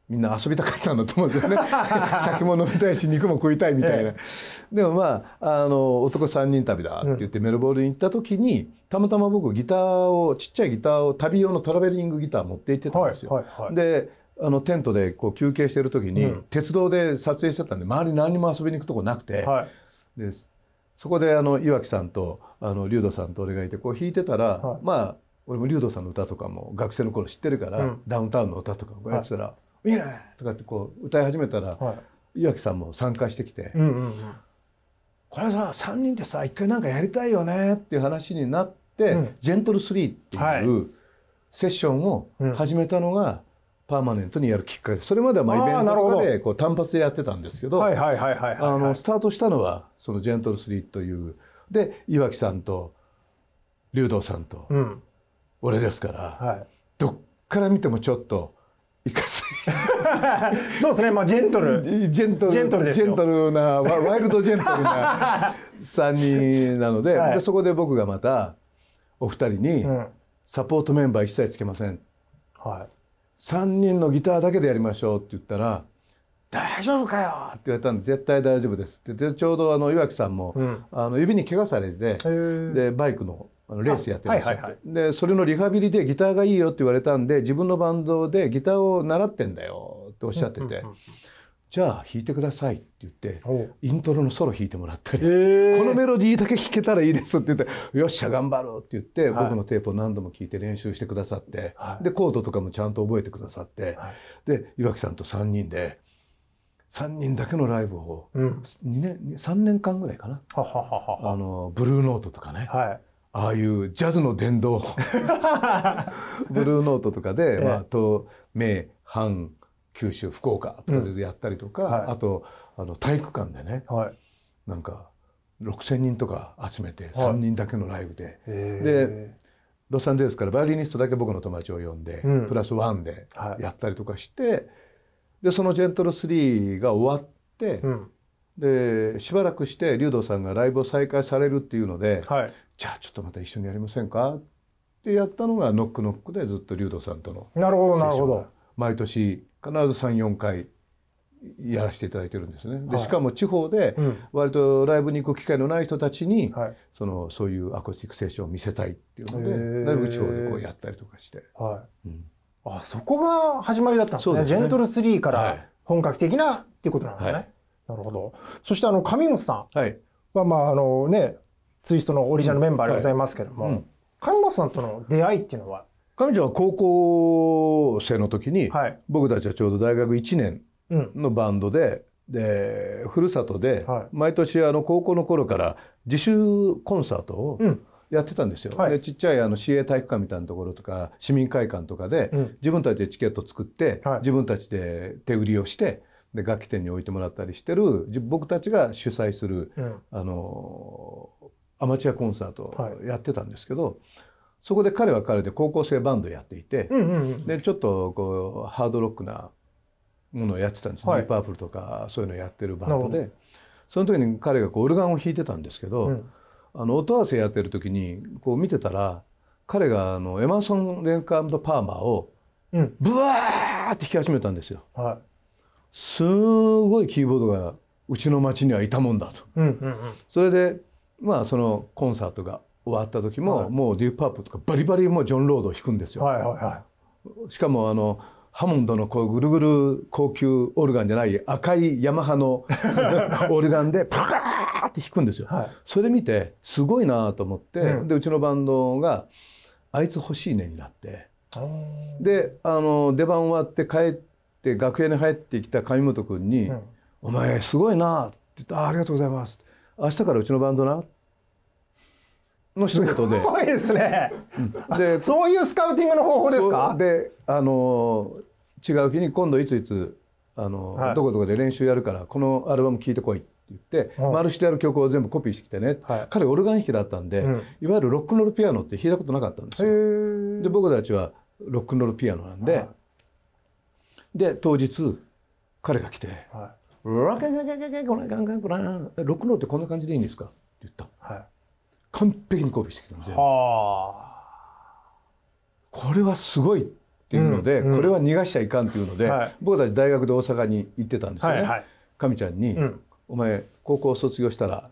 みんな遊びたかったんだと思うんですよね酒も飲みたいし肉も食いたいみたいな、<laughs> ええ、でもまああの男3人旅だって言ってメルボルンに行った時にたまたま僕ギターをちっちゃいギターを旅用のトラベリングギター持って行ってたんですよ。はいはいはい、であのテントでこう休憩してる時に、うん、鉄道で撮影してたんで周り何も遊びに行くとこなくて、はい、でそこであの岩城さんとあの竜斗さんと俺がいてこう弾いてたら、はい、まあ俺も竜斗さんの歌とかも学生の頃知ってるから、うん、ダウンタウンの歌とかこうやってたら「はい、いいね!」とかってこう歌い始めたら、はい、岩城さんも参加してきて。うんうんうんこれさ3人でさ一回なんかやりたいよねっていう話になって、うん、ジェントル3っていうセッションを始めたのが、パーマネントにやるきっかけそれまではまあイベントとかでこう単発でやってたんですけどスタートしたのはそのジェントル3というで岩城さんと竜道さんと、俺ですから、はい、どっから見てもちょっといかつそうですね、まあ、ジェントルジェントルジェントルですジェントルなワイルドジェントルな3 <laughs> 人なのではい、でそこで僕がまたお二人に、サポートメンバー一切つけません、はい、3人のギターだけでやりましょうって言ったら「大丈夫かよ!」って言われたんで「絶対大丈夫です」ってでちょうどあの岩城さんも、うん、あの指に怪我されてでバイクのあのレースやってらしはいはいはい、でそれのリハビリでギターがいいよって言われたんで自分のバンドでギターを習ってんだよっておっしゃってて、うんうんうん、じゃあ弾いてくださいって言ってイントロのソロ弾いてもらったり、このメロディーだけ弾けたらいいですって言ってよっしゃ頑張ろうって言って、はい、僕のテープを何度も聴いて練習してくださって、はい、でコードとかもちゃんと覚えてくださって、はい、で岩城さんと3人で。3人だけのライブを、うん、2年3年間ぐらいかなはははあのブルーノートとかね、はい、ああいうジャズの殿堂 <laughs> ブルーノートとかで、まあ、東名阪九州福岡とかでやったりとか、うんはい、あとあの体育館でね、はい、なんか6,000人とか集めて3人だけのライブで、はい、でロサンゼルスからバイオリニストだけ僕の友達を呼んで、うん、プラスワンでやったりとかして、でその「ジェントル3」が終わって、うん、でしばらくして竜童さんがライブを再開されるっていうので、はい、じゃあちょっとまた一緒にやりませんかってやったのが「ノックノック」でずっと竜童さんとのなるほどなるほど毎年必ず34回やらせていただいてるんですね、でしかも地方で割とライブに行く機会のない人たちに、はい、そのそういうアコースティックセッションを見せたいっていうのでなるべく地方でこうやったりとかして、はいうん、あそこが始まりだったんですね、ね、ジェントル3から本格的なっていうことなんですね、はいなるほど。そしてあの、上本さんは、まああのね、ツイストのオリジナルメンバーでございますけども、うんはい上本さんとの出会いっていうのは上本は高校生の時に、はい、僕たちはちょうど大学1年のバンドで、うん、で、ふるさとで、はい、毎年あの高校の頃から自主コンサートを、やってたんですよ、はい、でちっちゃいあの市営体育館みたいなところとか市民会館とかで、自分たちでチケット作って、自分たちで手売りをしてで楽器店に置いてもらったりしてる僕たちが主催する、うん、あのアマチュアコンサートやってたんですけど、はい、そこで彼は彼で高校生バンドやっていて、うんうんうん、でちょっとこうハードロックなものをやってたんですね、はい、パープルとかそういうのをやってるバンドでその時に彼がこうオルガンを弾いてたんですけど、うん、あの音合わせやってる時にこう見てたら彼があのエマーソン・レンカーパーマーをブワーって弾き始めたんですよ。はいすごいキーボードがうちの町にはいたもんだと、うんうんうん、それでまあそのコンサートが終わった時も、はい、もうデューパープとかバリバリもうジョン・ロードを弾くんですよ、はいはいはい、しかもあのハモンドのこうぐるぐる高級オルガンじゃない赤いヤマハの <laughs> オルガンでパカーって弾くんですよ、はい、それ見てすごいなと思って、うん、でうちのバンドが「あいつ欲しいね」になってであの出番終わって帰ってで楽屋に入ってきた上本君に「お前すごいな」って言って「ありがとうございます」明日からうちのバンドな」の一言で。すごいですね。で、<laughs> そういうスカウティングの方法ですか。で、あの違う日に今度いついつあの、はい、どこどこで練習やるからこのアルバム聴いてこいって言って、はい、マルシある曲を全部コピーしてきてね。はい、彼オルガン弾きだったんで、うん、いわゆるロックンロールピアノって弾いたことなかったんですよ。で、僕たちはロックンロールピアノなんで、で当日彼が来て「はのロケケケケケロックノールってこんな感じでいいんですか?」って言った、はい、完璧にコピーしてきたんですよ。これはすごいっていうので、うんうん、これは逃がしちゃいかんっていうので、はい、僕たち大学で大阪に行ってたんですよね。はいはい、ちゃんに、うん、お前高校卒業したら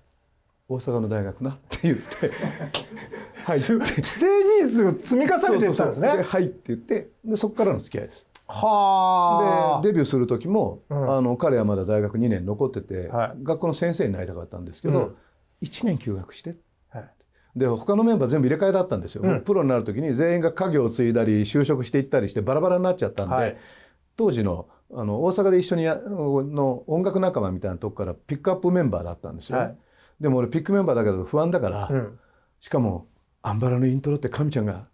大阪の大学な」って言ってはい、既成事実を積み重ねてたんですね。はいって言ってでそこからの付き合いです。はでデビューする時も、うん、あの彼はまだ大学2年残ってて、はい、学校の先生になりたかったんですけど、うん、1年休学して、はい、で他のメンバー全部入れ替えだったんですよ、うん、プロになる時に全員が家業を継いだり就職していったりしてバラバラになっちゃったんで、はい、当時のあの大阪で一緒にやの音楽仲間みたいなとこからピックアップメンバーだったんですよ、はい、でも俺ピックメンバーだけど不安だから、しかも「アンバラのイントロって神ちゃんが弾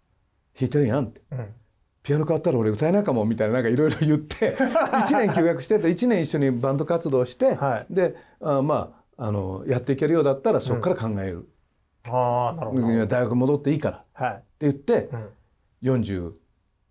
いてるやん」って。うんピアノ変わったら俺歌えないかもみたいななんかいろいろ言って1 <laughs> 年休学してて1年一緒にバンド活動して、はい、であまああのやっていけるようだったらそこから考える、うん、あなるほど大学戻っていいから、はい、って言って、うん、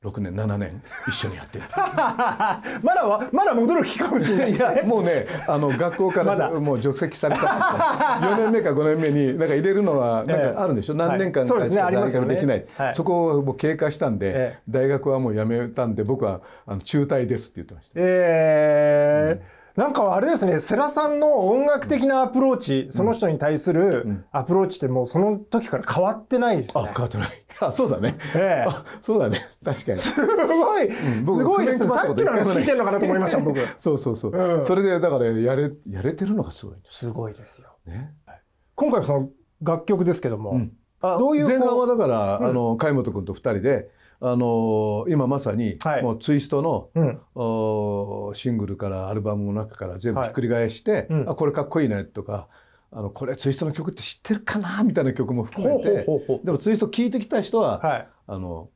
6年7年一緒にやってる <laughs> まだはまだ戻る気かもしれないですねもうねあの学校からもう直籍されたん4年目か5年目になんか入れるのはなんかあるんでしょ、え何年間かしか大学できない、はい、そこをもう経過したんで、えー、大学はもうやめたんで僕はあの中退ですって言ってました。えー、うんなんかあれですね、世良さんの音楽的なアプローチ、うん、その人に対するアプローチってもうその時から変わってないですね。あ、変わってない。あそうだね。ええそうだね。確かに。すごい、うん、すごいですね。さっきの話聞いてるのかなと思いました、僕。<laughs> そうそうそう。うん、それで、だから、やれ、やれてるのがすごい、ね、すごいですよ。ね。はい、今回その楽曲ですけども、うん、どういう前半はだから、あの、海本君と二人で、あの今まさに、もうツイストの、はおシングルからアルバムの中から全部ひっくり返して、はいうん、あこれかっこいいねとかあのこれツイストの曲って知ってるかなみたいな曲も含めてでもツイスト聴いてきた人は、はい、あの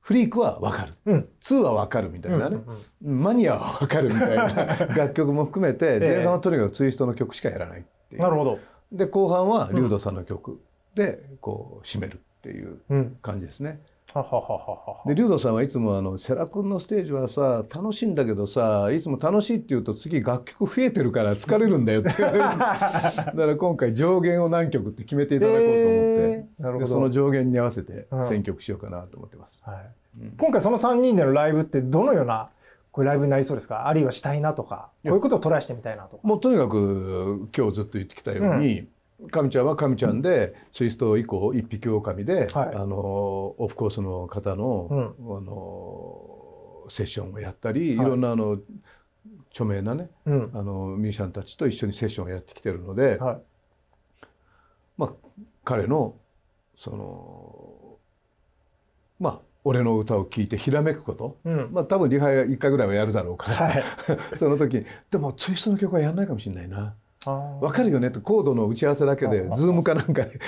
フリークは分かる、うん、2は分かるみたいなね、うんうん、マニアは分かるみたいな <laughs> 楽曲も含めて、前半はとにかくツイストの曲しかやらないっていうなるほどで後半は竜ドさんの曲でこう締めるっていう感じですね、で竜道さんはいつもあの「世良君のステージはさ楽しいんだけどさいつも楽しいって言うと次楽曲増えてるから疲れるんだよ」って言われる <laughs> だから今回上限を何曲って決めていただこうと思って、えー、でその上限に合わせて選曲しようかなと思ってます、うん、はい、うん、今回その3人でのライブってどのようなこれライブになりそうですかあるいはしたいなとかこういうことをトライしてみたいなとかもうとにかく今日ずっと言ってきたように、うん神ちゃんは神ちゃんで、ツイスト以降一匹狼で、はい、あのオフコースの方のうん、あのセッションをやったり、はい、いろんなあの著名なね、うん、あのミュージシャンたちと一緒にセッションをやってきてるので、はい、まあ彼のそのまあ俺の歌を聴いてひらめくこと、うん、まあ多分リハ1回ぐらいはやるだろうから、はい、<laughs> その時でもツイストの曲はやらないかもしれないなわかるよねとコードの打ち合わせだけで、ズームかなんかで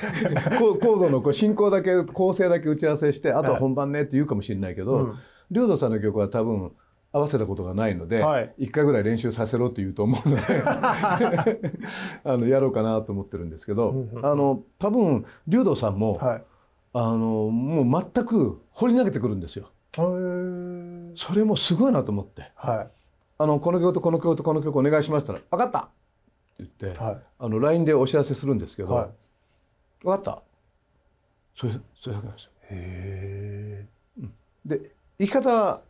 <laughs> コードのこう進行だけ、構成だけ打ち合わせして、あとは本番ねって言うかもしれないけど、領、は、いうさんの曲は多分、合わせたことがないので、はい、1回ぐらい練習させろって言うと思うので <laughs> あのやろうかなと思ってるんですけど、あの多分竜道さんも、はい、あのもう全く掘り投げてくるんですよ。それもすごいなと思って、はい、あのこの曲とこの曲とこの曲お願いしましたら「分かったって言って、はい、あの LINE でお知らせするんですけど、はい、分かったそれそれだけなんですよ。へうん、で行き方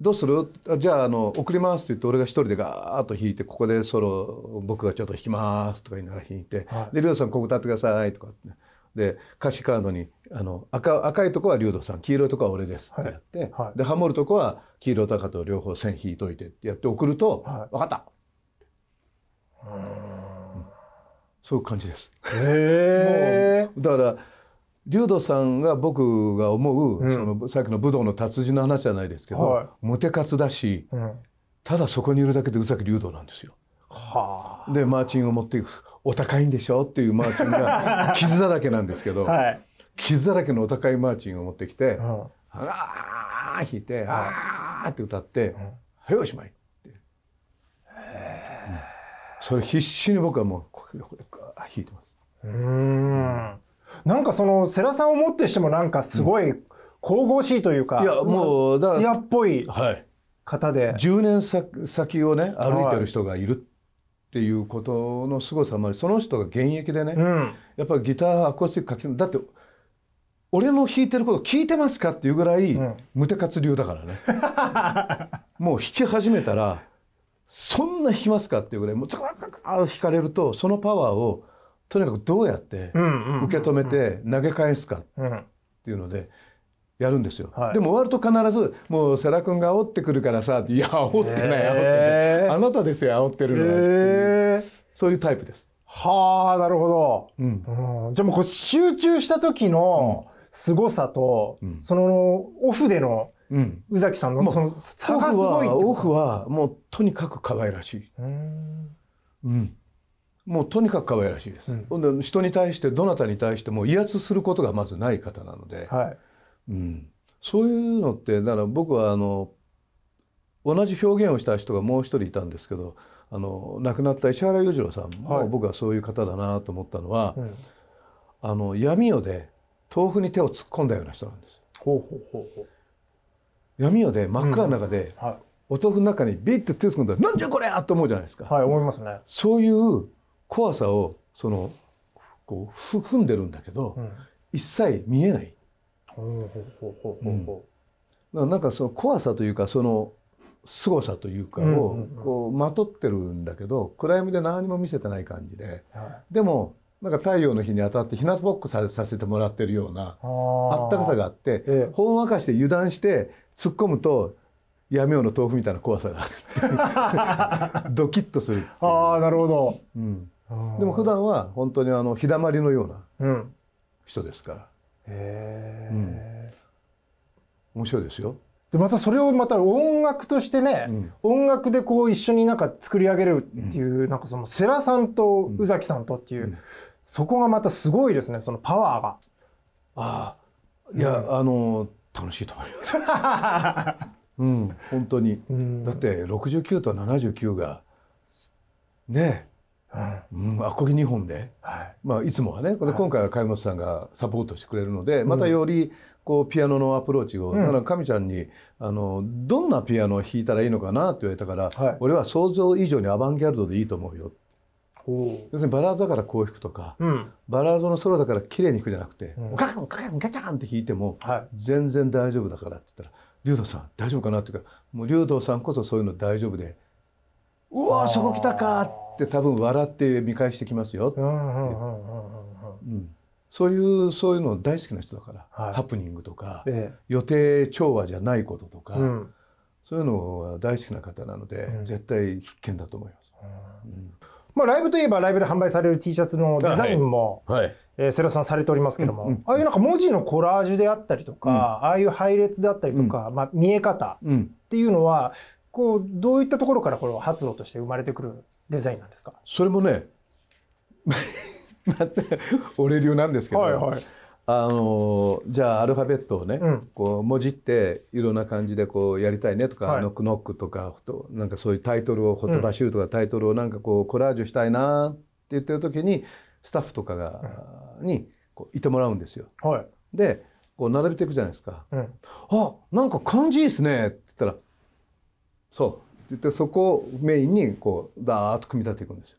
どうするあじゃああの送りますって言って俺が一人でガーッと弾いてここでソロ僕がちょっと弾きますとか言いながら弾いて、はい、で「リュウさんここ歌ってください」とかで歌詞カードにあの赤赤いとこは竜斗さん黄色いとこは俺ですってやって、はいはい、でハモるとこは黄色高と両方線引いといてってやって送ると「はい、分かったそういう感じです。へだから竜道さんが僕が思う、うん、そのさっきの武道の達人の話じゃないですけど、はい、無手活だし、うん、ただそこにいるだけで宇崎竜道なんですよ。はあ、でマーチンを持っていくお高いんでしょっていうマーチンが <laughs> 傷だらけなんですけど、はい、傷だらけのお高いマーチンを持ってきて「うん、ああ!」弾いて「ああ!」って歌って「はよおしまい」それ必死に僕はもう弾いてます。うんなんかその世良さんをもってしてもなんかすごい神々しいというか、うん、いやもう艶っぽい方で、はい、10年先先をね歩いてる人がいるっていうことのすごさもありその人が現役でね、うん、やっぱりギターアコースティック書きだって俺の弾いてること聞いてますかっていうぐらい、うん、無手活流だからねもう弾き始めたらそんな弾きますかっていうぐらいもうザカザカ弾かれるとそのパワーをとにかくどうやって受け止めて投げ返すかっていうのでやるんですよ、はい、でも終わると必ず「もう世良君が煽ってくるからさ」いや煽ってない煽ってないあなたですよ煽ってるのは」えそういうタイプです。はあなるほど、うん、じゃあもうこう集中した時の、凄さと、うん、そのオフでのうん、宇崎さんのその差がすごいオフはもうとにかく可愛らしい。うんうんもうとにかく可愛らしいです。うん、で人に対してどなたに対しても威圧することがまずない方なので、はいうん、そういうのってだから僕はあの同じ表現をした人がもう一人いたんですけどあの亡くなった石原裕次郎さんも僕はそういう方だなと思ったのは、うん、あの闇夜で豆腐に手を突っ込んだような人なんです。ほうほうほうほう闇夜で真っ暗の中で、うん、はい、お豆腐の中にビッて手を突んだら「なんじゃこれ!」ゃ!」と思うじゃないですか。はい思いますね。そういう怖さをそのこう踏んでるんだけど、うん、一切見えない。なんかその怖さというかその凄さというかをこうまとってるんだけど暗闇で何も見せてない感じで、はい、でもなんか太陽の日に当たってひなたぼっこさせてもらってるようなあったかさがあって、ほんわかして油断して突っ込むと闇夜の豆腐みたいな怖さがある <laughs> ドキッとするああなるほど、うん、でも普段は本当にあの日だまりのような人ですから、うん、へえ、うん、面白いですよでまたそれをまた音楽としてね、うん、音楽でこう一緒になんか作り上げるっていう、うん、なんかその世良さんと宇崎さんとっていう、うん、そこがまたすごいですねそのパワーが。ああいや、あの楽しいと思います。<laughs> うん、本当に。だって69と79がねうん、あこギ2本で、はいまあ、いつもはね今回は貝本さんがサポートしてくれるので、またよりこうピアノのアプローチを、だからかみちゃんにあのどんなピアノを弾いたらいいのかなって言われたから、俺は想像以上にアバンギャルドでいいと思うよって。要するにバラードだからこう弾くとか、うん、バラードのソロだから綺麗に弾くじゃなくて、うん、ガカンガカンガカンって弾いても、全然大丈夫だからって言ったら「竜、は、童、い、さん大丈夫かな?」って言うからもう竜童さんこそそういうの大丈夫で「うわそこ来たか!」って多分笑って見返してきますよって。そういうそういうの大好きな人だから、はい、ハプニングとか、ええ、予定調和じゃないこととか、うん、そういうのが大好きな方なので、絶対必見だと思います。まあ、ライブといえばライブで販売される T シャツのデザインも、はいえー、世良さんされておりますけども、うんうん、ああいうなんか文字のコラージュであったりとか、うん、ああいう配列であったりとか、うん、まあ、見え方っていうのは、こうどういったところからこの発露として生まれてくるデザインなんですかそれもね <laughs> 俺流なんですけど、はいはい、あのじゃあアルファベットをね、うん、こう文字っていろんな感じでこうやりたいねとか、はい、ノックノックとかなんかそういうタイトルをほとばしるとか、うん、タイトルをなんかこうコラージュしたいなって言ってる時にスタッフとかが、うん、にこういてもらうんですよ。はい、でこう並べていくじゃないですか。うん、あなんか感じいいっすねって言ったら「そう」って言ってそこをメインにこうダーッと組み立てていくんですよ。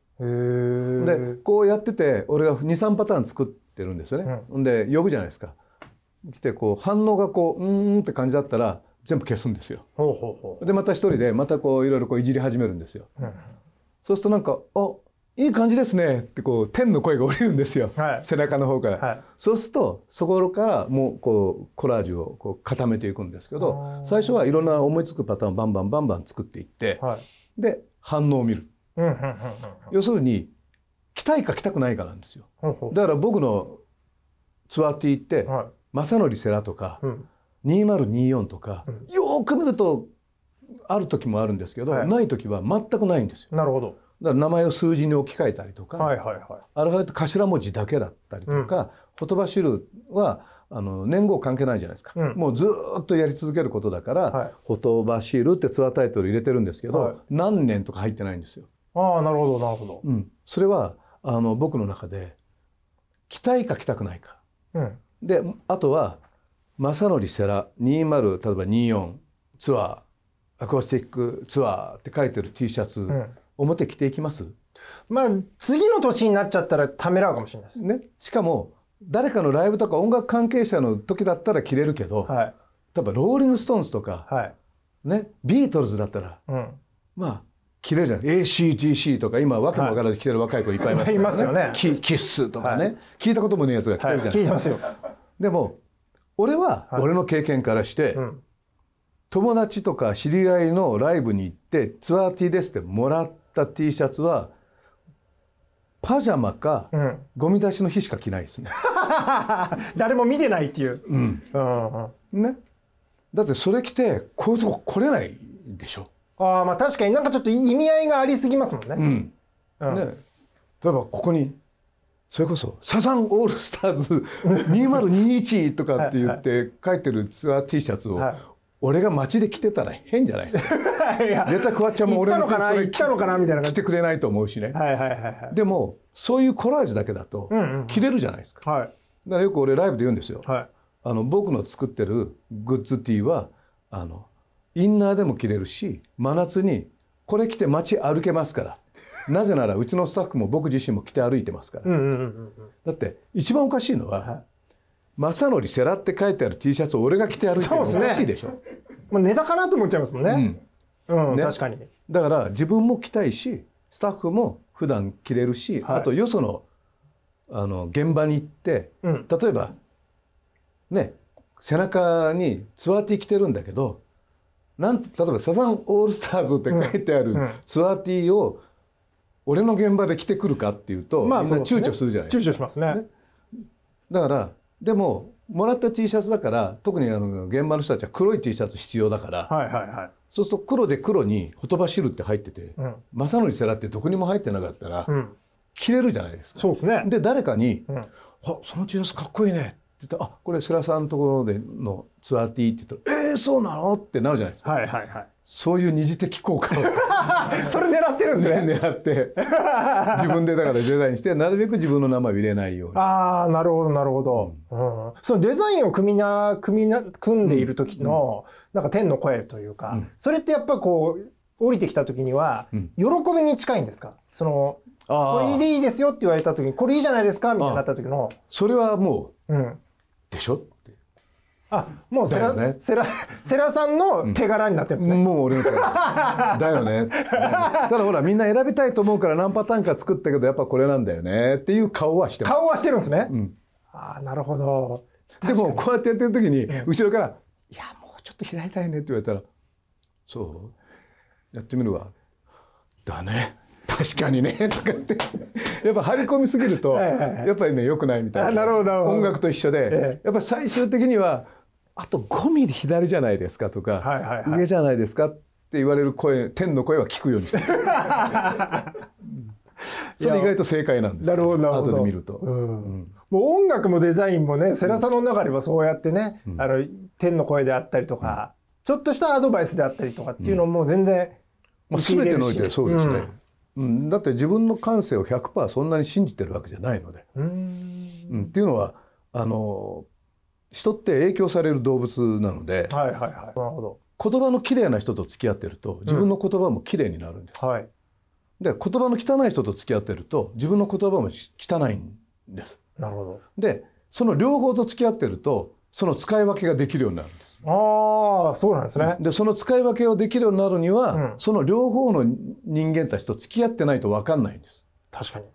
でこうやってて俺が23パターン作って。ってるんですよね。うん、で呼ぶじゃないですか。来てこう反応がこううんって感じだったら全部消すんですよ。ほうほうほうでまた一人でまたこういろいろこういじり始めるんですよ。うん、そうするとなんか「あいい感じですね」ってこう天の声が降りるんですよ、はい、背中の方から、はい、そうするとそこからもうこうコラージュをこう固めていくんですけど最初はいろんな思いつくパターンをバンバンバンバン作っていって、はい、で反応を見る。要するに来たいか来たくないかなんですよ。だから僕のツアーって行って、はい、正則世良とか、うん、2024とか、うん、よく見るとある時もあるんですけど、はい、ない時は全くないんですよ。なるほど。だから名前を数字に置き換えたりとか、はいはいはい、アルファベット頭文字だけだったりとか、うん、言葉種類はあの年号関係ないじゃないですか、うん、もうずっとやり続けることだから「はい、フォトバってツアータイトル入れてるんですけど、はい、何年とか入ってないんですよ。ああなるほどなるほど。うん、それはあの僕の中で着たいか着たくないか、うん、であとは正則世良20例えば24ツアーアコースティックツアーって書いてる T シャツ、うん、表着ていきますまあ次の年になっちゃったらためらうかもしれないですねしかも誰かのライブとか音楽関係者の時だったら着れるけど、はい、例えばローリング・ストーンズとか、はい、ね、ビートルズだったら、うん、まあ綺麗じゃない ACDC とか今わけもわからず来てる若い子いっぱいいます、ね、いますよねキッスとかね、はい、聞いたこともないやつが来てるじゃない、はい、聞いてますよでも俺は俺の経験からして、はいうん、友達とか知り合いのライブに行ってツアー T ですってもらった T シャツはパジャマか、ゴミ出しの日しか着ないですね <laughs> 誰も見てないっていう、うん、うん、ねだってそれ着てこういうとこ来れないでしょああまあ確かになんかちょっと意味合いがありすぎますもんね。うんうん、ね例えばここにそれこそ「サザンオールスターズ2021 <laughs>」とかって言って書いてるツアー T シャツを俺が街で着てたら変じゃないですか絶対 <laughs> クワッチャも俺のそれ着たのかなみたいな着てくれないと思うしね、はいはいはいはい、でもそういうコラージュだけだと着れるじゃないですか、うい、んうん、だからよく俺ライブで言うんですよ、はい、あの僕の作ってるグッズ T はあのインナーでも着れるし真夏にこれ着て街歩けますから <laughs> なぜならうちのスタッフも僕自身も着て歩いてますから、だって一番おかしいのは、はい、正則世良って書いてある T シャツを俺が着て歩いてるのおかしいでしょ。まあ、ネタかなと思っちゃいますもんね。うん、うんね、確かに。だから自分も着たいしスタッフも普段着れるし、はい、あとよそのあの現場に行って、うん、例えばね背中にツアーティー着てるんだけどなん例えばサザンオールスターズって書いてあるツアーティーを俺の現場で着てくるかっていうと、まあ、みんな躊躇するじゃないですか。躊躇しますね。ねだからでももらった T シャツだから特にあの現場の人たちは黒い T シャツ必要だから、はいはいはい、そうすると黒で黒に「ほとばしる」って入ってて、うん、正則世良ってどこにも入ってなかったら、うん、着れるじゃないですか。そうですね、で誰かに、うん、あその T シャツかっこいいね」って言ったら「あこれ世良さんのところでのツアーー」って言ったら「えー、そうなのってなるじゃないですか。はいはいはい。そういう二次的効果 <laughs> それ狙ってるんですね。狙って。<laughs> 自分でだからデザインして、なるべく自分の名前を入れないように。ああ、なるほど、なるほど、うんそのデザインを組みな、組みな、組んでいる時の、うん、なんか天の声というか、それってやっぱこう、降りてきた時には、喜びに近いんですかその、これでいいですよって言われた時に、これいいじゃないですかみたいになった時の。それはもう、うん。でしょあもうセラ,、ね、セラセラさんの手柄になってるんですね、うん、もう俺の手柄だよねただほらみんな選びたいと思うから何パターンか作ったけどやっぱこれなんだよねっていう顔はしてる顔はしてるんですね、うん、ああなるほどでもこうやってやってる時に後ろから「いやもうちょっと開いたいね」って言われたら「そうやってみるわ」だね確かにねかってやっぱ張り込みすぎるとやっぱりねよくないみたいなるほど。音楽と一緒でやっぱ最終的にはあと5ミリ左じゃないですかとか、はいはいはい、上じゃないですかって言われる声天の声は聞くようにしてる <laughs> それ意外と正解なんです、ね、なるほど後で見ると、うん、うん、もう音楽もデザインもねセラサの中ではそうやってね、うん、あの天の声であったりとか、うん、ちょっとしたアドバイスであったりとかっていうのも全然、まあ、全てにおいてそうですね、うん、だって自分の感性を100%そんなに信じてるわけじゃないので。うん、っていうのはあのう人って影響される動物なので、はいはいはい、なるほど言葉の綺麗な人と付き合ってると自分の言葉も綺麗になるんです、うんはい、で言葉の汚い人と付き合ってると自分の言葉も汚いんですなるほどでその両方と付き合ってるとその使い分けができるようになるんですああそうなんですねでその使い分けをできるようになるには、うん、その両方の人間たちと付き合ってないと分かんないんです確かに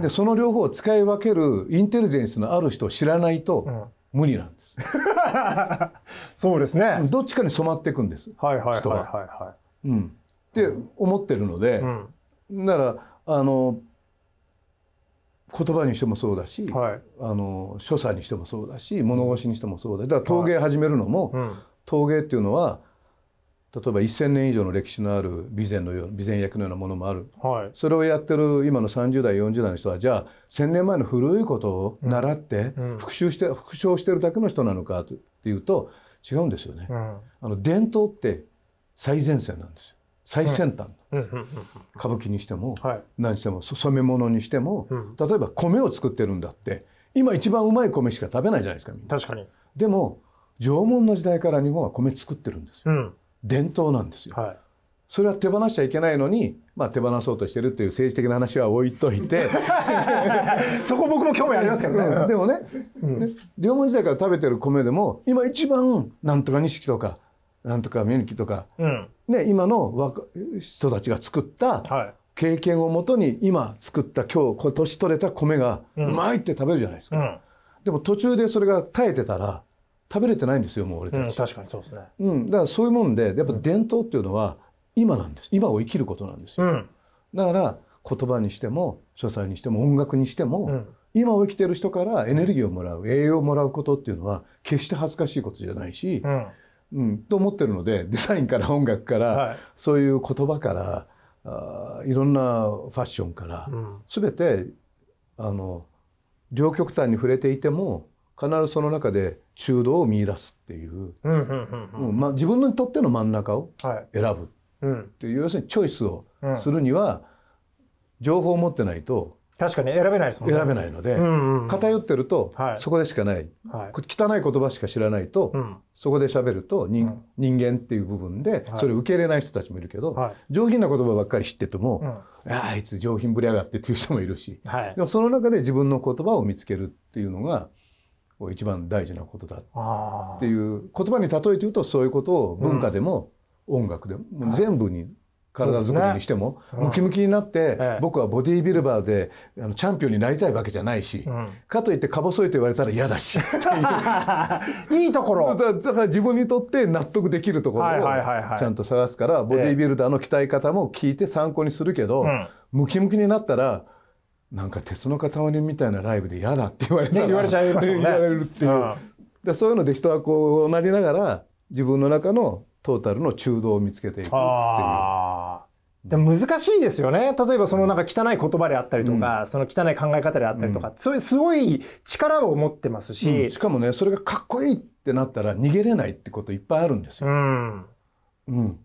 でその両方を使い分けるインテリジェンスのある人を知らないと無理なんです。<laughs> そうですね。どっちかに染まっていくんです。はいはいはいはい、はい、うん。って思ってるので、うん、ならあの言葉にしてもそうだし、はい、あの所作にしてもそうだし物腰にしてもそうだだから陶芸始めるのも、はいうん、陶芸っていうのは例えば1,000年以上の歴史のある備前のような備前役のようなものもある、はい、それをやってる今の30代40代の人はじゃあ1,000年前の古いことを習って復習して、うん、復唱してるだけの人なのかっていうと違うんですよね。うん、あの伝統って最前線なんですよ最先端、うん、歌舞伎にしても、はい、何しても染め物にしても、例えば米を作ってるんだって今一番うまい米しか食べないじゃないですか確かにでも縄文の時代から日本は米作ってるんですよ。伝統なんですよ。はい、それは手放しちゃいけないのに、まあ、手放そうとしてるっていう政治的な話は置いといて <laughs> そこ僕も興味ありますけどね、でもねうん、縄文時代から食べてる米でも今一番なんとか錦とかなんとかミュとか、うん、ね、今の人たちが作った経験をもとに今作った今日今年取れた米がうまいって食べるじゃないですか、でも途中でそれが耐えてたら食べれてないんですよもう俺たち、うん、確かにそうですね、うん、だからそういうもんでやっぱ伝統っていうのは今なんです今を生きることなんですよ、うん、だから言葉にしても書斎にしても音楽にしても、うん、今を生きてる人からエネルギーをもらう栄養をもらうことっていうのは決して恥ずかしいことじゃないし、うんと思ってるのでデザインから音楽から、はい、そういう言葉からあいろんなファッションから、うん、全てあの両極端に触れていても必ずその中で中道を見出すっていう、まあ、自分にとっての真ん中を選ぶっていう、要するにチョイスをするには、情報を持ってないと確かに選べないですもんね。選べないので、偏ってると、そこでしかない,、汚い言葉しか知らないと、そこで喋ると人,、人間っていう部分でそれを受け入れない人たちもいるけど、上品な言葉ばっかり知ってても、あいつ上品ぶりやがってっていう人もいるし、でもその中で自分の言葉を見つけるっていうのがを一番大事なことだっていう言葉に例えて言うとそういうことを文化でも音楽でも全部に体作りにしても、ムキムキになって、僕はボディービルバーであのチャンピオンになりたいわけじゃないし、かといってか細いと言われたら嫌だし <laughs> いいところ <laughs> だから自分にとって納得できるところをちゃんと探すからボディービルダーの鍛え方も聞いて参考にするけど、ムキムキになったらなんか鉄の塊みたいなライブで嫌だって言われたら、ね、言われちゃいますね。言われるっていう。でそういうので人はこうなりながら自分の中のトータルの中道を見つけていくっていう。で難しいですよね。例えばそのなんか汚い言葉であったりとか、うん、その汚い考え方であったりとか、うん、そういうすごい力を持ってますし、うん、しかもね、それがかっこいいってなったら逃げれないってこといっぱいあるんですよ。うん。うん。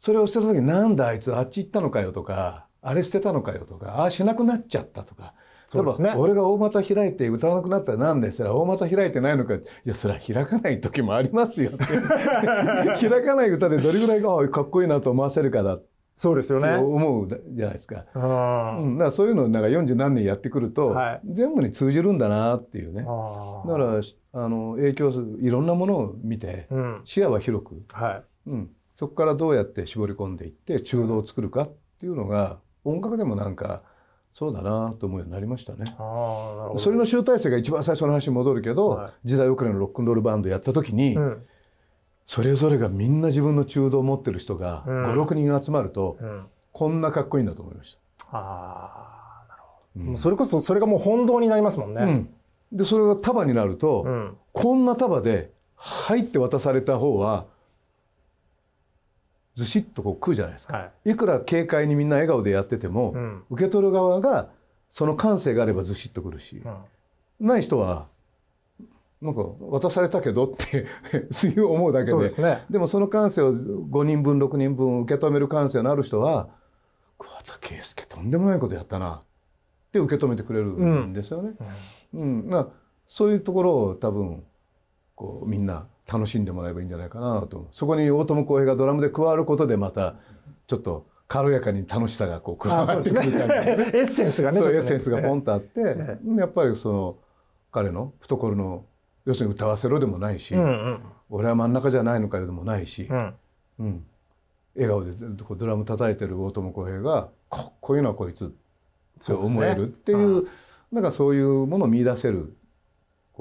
それを捨てた時なんだあいつあっち行ったのかよとか、あれ捨てたのかよとか、ああしなくなっちゃったとか。そうですね。俺が大股開いて歌わなくなったらなんでそれ大股開いてないのか。いや、それは開かない時もありますよ <laughs> 開かない歌でどれぐらいがかっこいいなと思わせるかだそうですよね。思うじゃないですか。うん。だからそういうのをなんか40何年やってくると、はい、全部に通じるんだなっていうね。だから、あの、影響する、いろんなものを見て、うん、視野は広く、はい。うん。そこからどうやって絞り込んでいって、中道を作るかっていうのが、音楽でもなんかそうだなと思うようになりましたねあなるほどそれの集大成が一番最初の話に戻るけど、はい、時代遅れのロックンロールバンドやった時に、うん、それぞれがみんな自分の中道を持ってる人が56、人集まると、うん、こんなかっこいいんだと思いました。あなるほど、うん、それこそそれがもう本堂になりますもんね。でそれが束になると、こんな束で「入って渡された方はずしっとこう食うじゃないですか、はい、いくら軽快にみんな笑顔でやってても、うん、受け取る側がその感性があればずしっとくるし、うん、ない人はなんか渡されたけどって <laughs> そう思うだけでで、ね,、もその感性を5人分6人分受け止める感性のある人は桑田佳祐とんでもないことやったなって受け止めてくれるんですよね。うん、うん、まあ、そういうところを多分こうみんな楽しんでもらえばいいんじゃないかなとそこに大友康平がドラムで加わることでまたちょっと軽やかに楽しさがこう加わってくる感じ、ね、エッセンスがね、ね、エッセンスがポンとあって、ね、やっぱりその彼の懐の要するに歌わせろでもないし、うんうん、俺は真ん中じゃないのかよでもないし、うん、うん、笑顔でドラム叩いてる大友康平がかっこいいなこいつって思えるっていう、うなんかそういうものを見出せる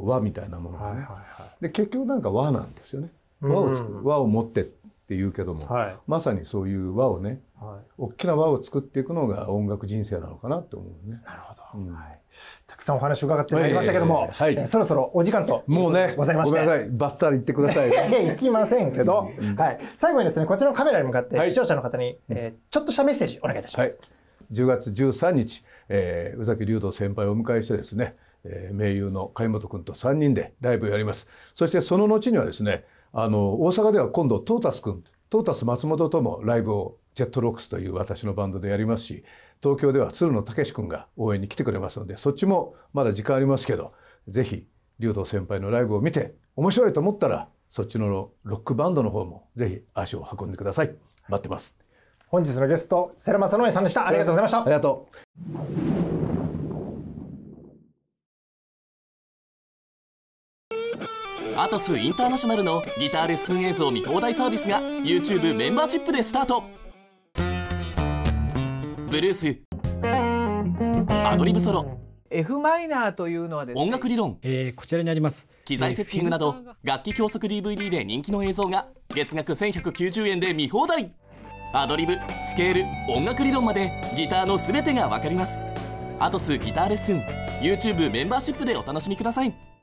和みたいなものね、はいはいはい、で結局なんか和なんですよね和をうんうん、和を持ってって言うけども、はい、まさにそういう和をね、はい、大きな和を作っていくのが音楽人生なのかなと思うね。なるほど、うんはい、たくさんお話伺ってまいりましたけども、えーえー、そろそろお時間ともうねございまして、ね、バッサリ言ってください行 <laughs> きませんけど、うん、はい、最後にですねこちらのカメラに向かって視聴者の方に、えー、ちょっとしたメッセージお願いいたします。10月13日、えー、宇崎竜道先輩をお迎えしてですねえー、名優の貝本君と3人でライブをやります。そしてその後にはですね、あの、大阪では今度トータス君、トータス松本ともライブをジェットロックスという私のバンドでやりますし、東京では鶴野武君が応援に来てくれますので、そっちもまだ時間ありますけど、是非竜道先輩のライブを見て、面白いと思ったら、そっちのロックバンドの方も是非足を運んでください。待ってます。本日のゲスト、世良正則さんでした。ありがとうございました。ありがとう。アトスインターナショナルのギターレッスン映像見放題サービスが YouTube メンバーシップでスタートブルースアドリブソロ F マイナーというのはですね音楽理論、えー、こちらにあります機材セッティングなど楽器教則 DVD で人気の映像が月額1190円で見放題アドリブスケール音楽理論までギターの全てが分かりますアトスギターレッスン YouTube メンバーシップでお楽しみください